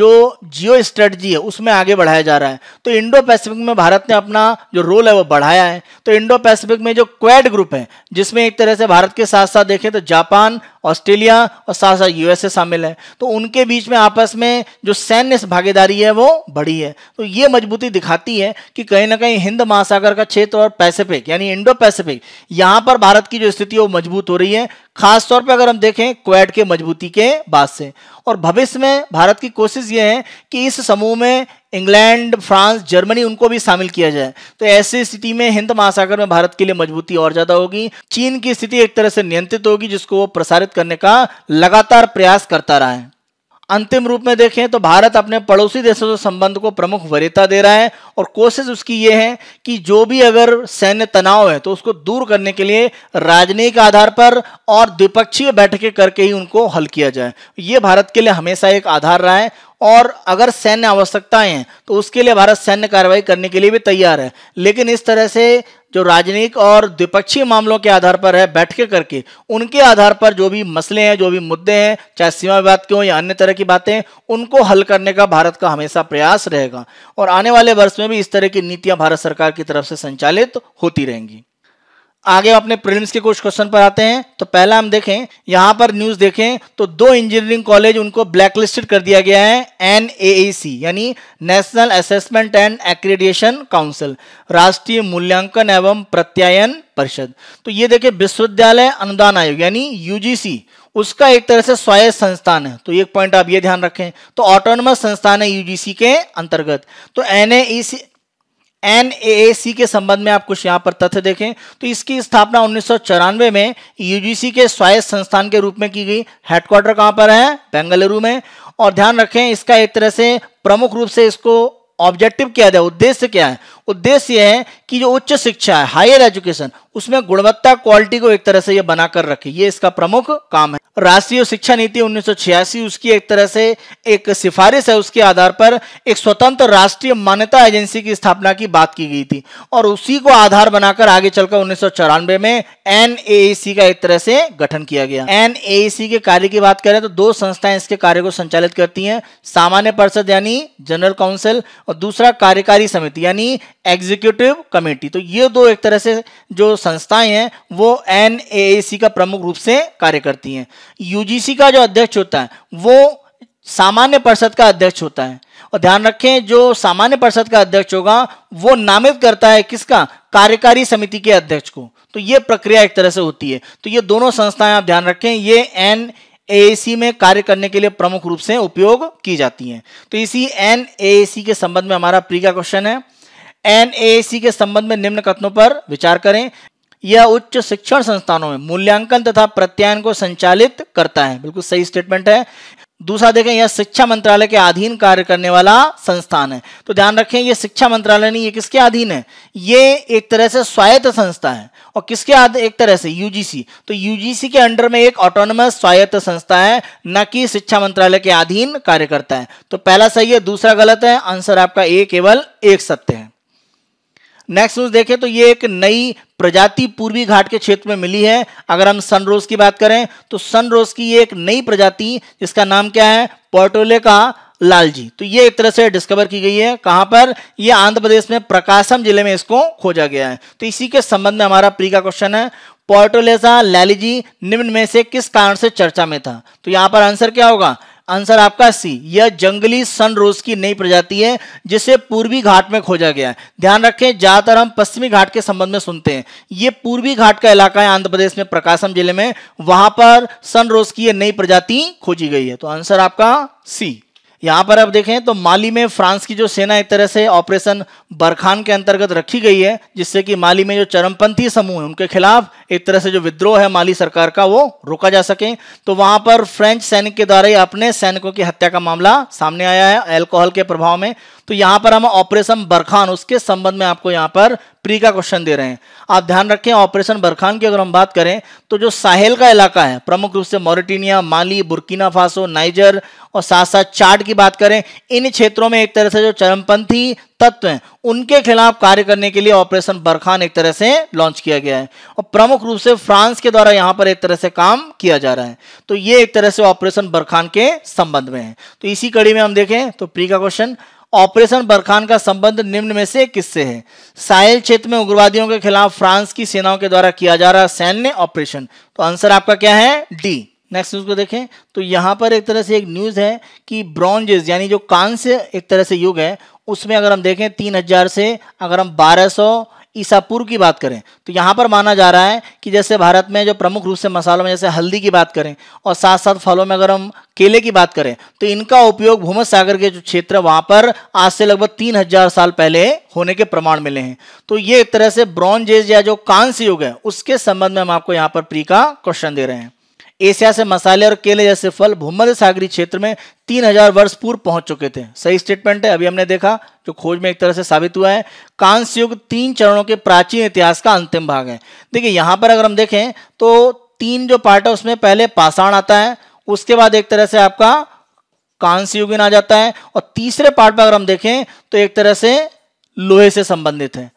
जो जियो स्ट्रेटजी है उसमें आगे बढ़ाया जा रहा है तो इंडो पैसिफिक में भारत ने अपना जो रोल है वो बढ़ाया है तो इंडो पैसिफिक में जो क्वेड ग्रुप है जिसमें एक तरह से भारत के साथ साथ देखें तो जापान ऑस्ट्रेलिया और साथ साथ यूएसए शामिल है तो उनके बीच में आपस में जो सैन्य भागीदारी है वो बढ़ी है तो ये मजबूती दिखाती है कि कहीं ना कहीं हिंद महासागर का क्षेत्र और पैसिफिक यानी इंडो पैसिफिक यहां पर भारत की जो स्थिति है वो मजबूत हो रही है खासतौर पर अगर हम देखें क्वेड के मजबूती के बाद से और भविष्य में भारत की कोशिश ये है कि इस समूह में इंग्लैंड फ्रांस जर्मनी उनको भी शामिल किया जाए तो ऐसी स्थिति में हिंद महासागर में भारत के लिए मजबूती और ज्यादा होगी चीन की स्थिति एक तरह से नियंत्रित होगी जिसको वो प्रसारित करने का लगातार प्रयास करता रहा है अंतिम रूप में देखें तो भारत अपने पड़ोसी देशों से संबंध को प्रमुख वरीयता दे रहा है और कोशिश उसकी ये है कि जो भी अगर सैन्य तनाव है तो उसको दूर करने के लिए राजनयिक आधार पर और द्विपक्षीय बैठकें करके ही उनको हल किया जाए ये भारत के लिए हमेशा एक आधार रहा है और अगर सैन्य आवश्यकताएं हैं तो उसके लिए भारत सैन्य कार्रवाई करने के लिए भी तैयार है लेकिन इस तरह से जो राजनीतिक और द्विपक्षीय मामलों के आधार पर है बैठके करके उनके आधार पर जो भी मसले हैं जो भी मुद्दे हैं चाहे सीमा विवाद के हों या अन्य तरह की बातें उनको हल करने का भारत का हमेशा प्रयास रहेगा और आने वाले वर्ष में भी इस तरह की नीतियां भारत सरकार की तरफ से संचालित होती रहेंगी आगे अपने प्रीलिम्स के कुछ क्वेश्चन पर आते हैं तो पहला हम देखें यहां पर न्यूज देखें तो दो इंजीनियरिंग कॉलेज उनको ब्लैकलिस्टेड कर दिया गया है एन यानी national assessment and accreditation council राष्ट्रीय मूल्यांकन एवं प्रत्यायन परिषद तो ये देखें विश्वविद्यालय अनुदान आयोग यानी यूजीसी उसका एक तरह से स्वायत्त संस्थान है तो एक पॉइंट आप ये ध्यान रखें तो ऑटोनमस संस्थान है यूजीसी के अंतर्गत तो एन एन के संबंध में आप कुछ यहाँ पर तथ्य देखें तो इसकी स्थापना उन्नीस में यूजीसी के स्वायत्त संस्थान के रूप में की गई हेडक्वार्टर कहाँ पर है बेंगलुरु में और ध्यान रखें इसका एक तरह से प्रमुख रूप से इसको ऑब्जेक्टिव क्या है उद्देश्य क्या है उद्देश्य है कि जो उच्च शिक्षा है हायर एजुकेशन उसमें गुणवत्ता क्वालिटी को एक तरह से ये बनाकर रखे ये इसका प्रमुख काम है राष्ट्रीय शिक्षा नीति 1986 उसकी एक तरह से एक सिफारिश है उसके आधार पर एक स्वतंत्र राष्ट्रीय मान्यता एजेंसी की स्थापना की बात की गई थी और उसी को आधार बनाकर आगे चलकर उन्नीस में एन e का एक तरह से गठन किया गया एन e के कार्य की बात करें तो दो संस्थाएं इसके कार्य को संचालित करती हैं सामान्य परिषद यानी जनरल काउंसिल और दूसरा कार्यकारी समिति यानी एग्जीक्यूटिव कमेटी तो ये दो एक तरह से जो संस्थाएं हैं वो एन का प्रमुख रूप से कार्य करती हैं यूजीसी का जो अध्यक्ष होता है वो सामान्य परिषद का अध्यक्ष होता है और ध्यान रखें जो सामान्य परिषद का अध्यक्ष होगा वो नामित करता है किसका कार्यकारी समिति के अध्यक्ष को तो ये प्रक्रिया एक तरह से होती है तो ये दोनों संस्थाएं आप ध्यान रखें ये एन एएसी में कार्य करने के लिए प्रमुख रूप से उपयोग की जाती हैं तो इसी एन एएसी के संबंध में हमारा प्री का क्वेश्चन है एन के संबंध में निम्न कथनों पर विचार करें यह उच्च शिक्षण संस्थानों में मूल्यांकन तथा प्रत्यायन को संचालित करता है बिल्कुल सही स्टेटमेंट है दूसरा देखें यह शिक्षा मंत्रालय के अधीन कार्य करने वाला संस्थान है तो ध्यान रखें यह शिक्षा मंत्रालय नहीं ये किसके अधीन है ये एक तरह से स्वायत्त संस्था है और किसके एक तरह से यूजीसी तो यूजीसी के अंडर में एक ऑटोनमस स्वायत्त संस्था है न कि शिक्षा मंत्रालय के अधीन कार्य करता है तो पहला सही है दूसरा गलत है आंसर आपका ए केवल एक सत्य है नेक्स्ट न्यूज देखें तो ये एक नई प्रजाति पूर्वी घाट के क्षेत्र में मिली है अगर हम सनरोज की बात करें तो सनरोज की ये एक नई प्रजाति जिसका नाम क्या है पोर्टोले का लाल जी तो ये एक तरह से डिस्कवर की गई है कहां पर ये आंध्र प्रदेश में प्रकाशम जिले में इसको खोजा गया है तो इसी के संबंध में हमारा प्री का क्वेश्चन है पोर्टोलेसा लैलीजी निम्न में से किस कारण से चर्चा में था तो यहां पर आंसर क्या होगा आंसर आपका सी यह जंगली सनरोज की नई प्रजाति है जिसे पूर्वी घाट में खोजा गया है ध्यान रखें ज्यादातर हम पश्चिमी घाट के संबंध में सुनते हैं यह पूर्वी घाट का इलाका है आंध्र प्रदेश में प्रकाशम जिले में वहां पर सनरोज की यह नई प्रजाति खोजी गई है तो आंसर आपका सी यहां पर आप देखें तो माली में फ्रांस की जो सेना एक तरह से ऑपरेशन बरखान के अंतर्गत रखी गई है जिससे कि माली में जो चरमपंथी समूह है उनके खिलाफ एक तरह से जो विद्रोह है माली सरकार का वो रोका जा सके तो वहां पर फ्रेंच सैनिक के द्वारा ही अपने सैनिकों की हत्या का मामला सामने आया है एल्कोहल के प्रभाव में तो यहां पर हम ऑपरेशन बरखान उसके संबंध में आपको यहां पर प्री का क्वेश्चन दे रहे हैं आप ध्यान रखें ऑपरेशन बरखान की अगर हम बात करें तो जो साहेल का इलाका है प्रमुख रूप से Mauritania Mali Burkina Faso Niger और साथ साथ चार्ट की बात करें इन क्षेत्रों में एक तरह से जो चरमपंथी तत्व हैं उनके खिलाफ कार्य करने के लिए ऑपरेशन बरखान एक तरह से लॉन्च किया गया है और प्रमुख रूप से फ्रांस के द्वारा यहां पर एक तरह से काम किया जा रहा है तो ये एक तरह से ऑपरेशन बरखान के संबंध में है तो इसी कड़ी में हम देखें तो प्री का क्वेश्चन ऑपरेशन बरखान का संबंध निम्न में से किससे है साहिल क्षेत्र में उग्रवादियों के खिलाफ फ्रांस की सेनाओं के द्वारा किया जा रहा सैन्य ऑपरेशन तो आंसर आपका क्या है डी नेक्स्ट न्यूज को देखें तो यहां पर एक तरह से एक न्यूज है कि ब्रॉन्जेस यानी जो कांस्य एक तरह से युग है उसमें अगर हम देखें तीन हजार से अगर हम बारह सौ ईसा पूर्व की बात करें तो यहाँ पर माना जा रहा है कि जैसे भारत में जो प्रमुख रूप से मसालों में जैसे हल्दी की बात करें और साथ साथ फलों में अगर हम केले की बात करें तो इनका उपयोग भूमध सागर के जो क्षेत्र वहाँ पर आज से लगभग तीन हजार साल पहले होने के प्रमाण मिले हैं तो ये एक तरह से ब्रॉन्जेज या जो कांस्य युग है उसके संबंध में हम आपको यहाँ पर प्री का क्वेश्चन दे रहे हैं एशिया से मसाले और केले जैसे फल भूमध्य सागरी क्षेत्र में 3000 वर्ष पूर्व पहुंच चुके थे सही स्टेटमेंट है अभी हमने देखा जो खोज में एक तरह से साबित हुआ है कांस्य युग तीन चरणों के प्राचीन इतिहास का अंतिम भाग है देखिए यहां पर अगर हम देखें तो तीन जो पार्ट है उसमें पहले पाषाण आता है उसके बाद एक तरह से आपका कांस्य युगिन आ जाता है और तीसरे पार्ट में अगर हम देखें तो एक तरह से लोहे से संबंधित है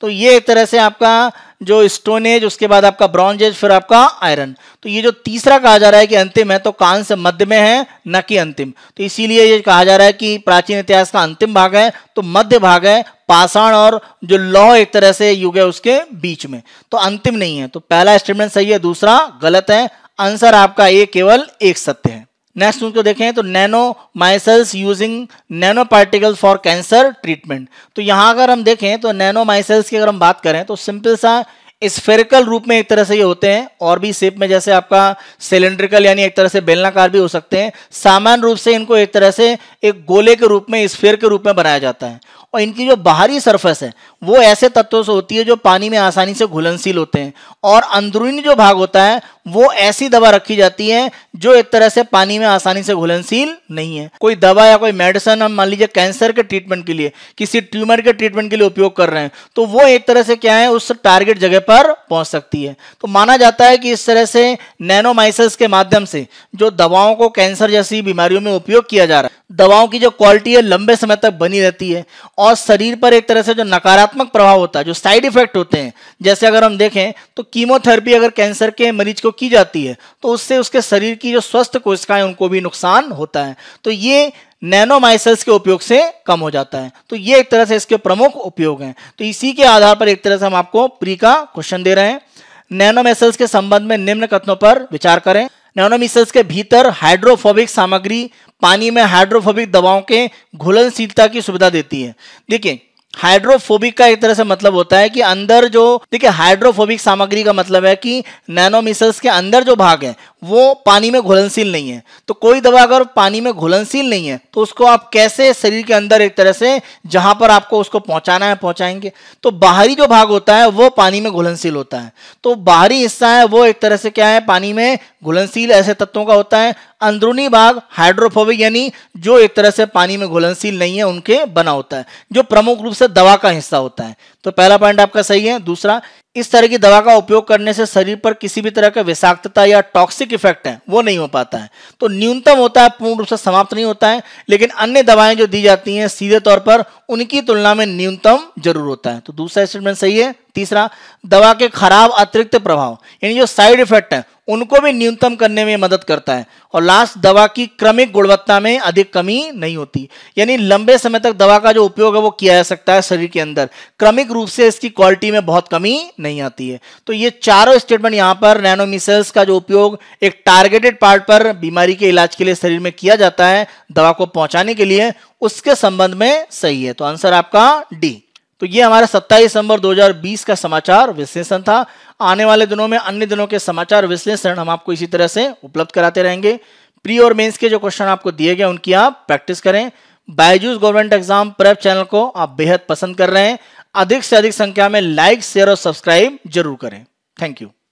तो ये एक तरह से आपका जो स्टोन एज उसके बाद आपका ब्रॉन्ज एज फिर आपका आयरन तो ये जो तीसरा कहा जा रहा है कि अंतिम है तो कांस्य मध्य में है न कि अंतिम तो इसीलिए ये कहा जा रहा है कि प्राचीन इतिहास का अंतिम भाग है तो मध्य भाग है पाषाण और जो लौह एक तरह से युग है उसके बीच में तो अंतिम नहीं है तो पहला स्टेटमेंट सही है दूसरा गलत है आंसर आपका ये केवल एक सत्य है नेक्स्ट उनको देखें तो nano micelles using nano particle for cancer treatment तो यहाँ अगर हम देखें तो नैनो माइसल्स की अगर हम बात करें तो सिंपल सा स्फेरिकल रूप में एक तरह से ये होते हैं और भी शेप में जैसे आपका सिलेंड्रिकल यानी एक तरह से बेलनाकार भी हो सकते हैं सामान्य रूप से इनको एक तरह से एक गोले के रूप में स्फेयर के रूप में बनाया जाता है और इनकी जो बाहरी सरफेस है वो ऐसे तत्वों से होती है जो पानी में आसानी से घुलनशील होते हैं और अंदरूनी जो भाग होता है वो ऐसी दवा रखी जाती है जो एक तरह से पानी में आसानी से घुलनशील नहीं है कोई दवा या कोई मेडिसिन हम मान लीजिए कैंसर के ट्रीटमेंट के लिए किसी ट्यूमर के ट्रीटमेंट के लिए उपयोग कर रहे हैं तो वो एक तरह से क्या है उस टारगेट जगह पर पहुंच सकती है तो माना जाता है कि इस तरह से नैनोमाइसिस के माध्यम से जो दवाओं को कैंसर जैसी बीमारियों में उपयोग किया जा रहा है दवाओं की जो क्वालिटी है लंबे समय तक बनी रहती है और शरीर पर एक तरह से जो नकारात्मक प्रभाव होता है जो साइड इफेक्ट होते हैं जैसे अगर हम देखें तो कीमोथेरेपी अगर कैंसर के मरीज को की जाती है तो उससे उसके शरीर की जो स्वस्थ कोशिकाएं उनको भी नुकसान होता है तो ये नैनोमाइसल्स के उपयोग से कम हो जाता है तो ये एक तरह से इसके प्रमुख उपयोग हैं तो इसी के आधार पर एक तरह से हम आपको प्री का क्वेश्चन दे रहे हैं नैनोमाइसल्स के संबंध में निम्न कथनों पर विचार करें नैनोमिसल्स के भीतर हाइड्रोफोबिक सामग्री पानी में हाइड्रोफोबिक दवाओं के घुलनशीलता की सुविधा देती है देखिए हाइड्रोफोबिक का एक तरह से मतलब होता है कि अंदर जो देखिए हाइड्रोफोबिक सामग्री का मतलब है कि नैनोमिसल्स के अंदर जो भाग है वो पानी में घुलनशील नहीं है तो कोई दवा अगर पानी में घुलनशील नहीं है तो उसको आप कैसे शरीर के अंदर एक तरह से जहां पर आपको उसको पहुंचाना है पहुंचाएंगे तो बाहरी जो भाग होता है वो पानी में घुलनशील होता है तो बाहरी हिस्सा है वो एक तरह से क्या है पानी में घुलनशील ऐसे तत्वों का होता है अंदरूनी भाग हाइड्रोफोबिक यानी जो एक तरह से पानी में घुलनशील नहीं है उनके बना होता है जो प्रमुख रूप से दवा का हिस्सा होता है तो पहला पॉइंट आपका सही है दूसरा इस तरह की दवा का उपयोग करने से शरीर पर किसी भी तरह का विषाक्तता या टॉक्सिक इफेक्ट है वो नहीं हो पाता है तो न्यूनतम होता है पूर्ण रूप से समाप्त नहीं होता है लेकिन अन्य दवाएं जो दी जाती हैं सीधे तौर पर उनकी तुलना में न्यूनतम जरूर होता है तो दूसरा स्टेटमेंट सही है तीसरा दवा के खराब अतिरिक्त प्रभाव यानी जो साइड इफेक्ट है उनको भी न्यूनतम करने में मदद करता है और लास्ट दवा की क्रमिक गुणवत्ता में अधिक कमी नहीं होती यानी लंबे समय तक दवा का जो उपयोग है वो किया जा सकता है शरीर के अंदर क्रमिक रूप से इसकी क्वालिटी में बहुत कमी नहीं आती है तो ये चारों स्टेटमेंट यहाँ पर नैनोमिसल्स का जो उपयोग एक टारगेटेड पार्ट पर बीमारी के इलाज के लिए शरीर में किया जाता है दवा को पहुंचाने के लिए उसके संबंध में सही है तो आंसर आपका डी तो ये हमारा 27 दिसंबर 2020 का समाचार विश्लेषण था आने वाले दिनों में अन्य दिनों के समाचार विश्लेषण हम आपको इसी तरह से उपलब्ध कराते रहेंगे प्री और मेंस के जो क्वेश्चन आपको दिए गए उनकी आप प्रैक्टिस करें Byju's government exam prep channel को आप बेहद पसंद कर रहे हैं अधिक से अधिक संख्या में लाइक शेयर और सब्सक्राइब जरूर करें थैंक यू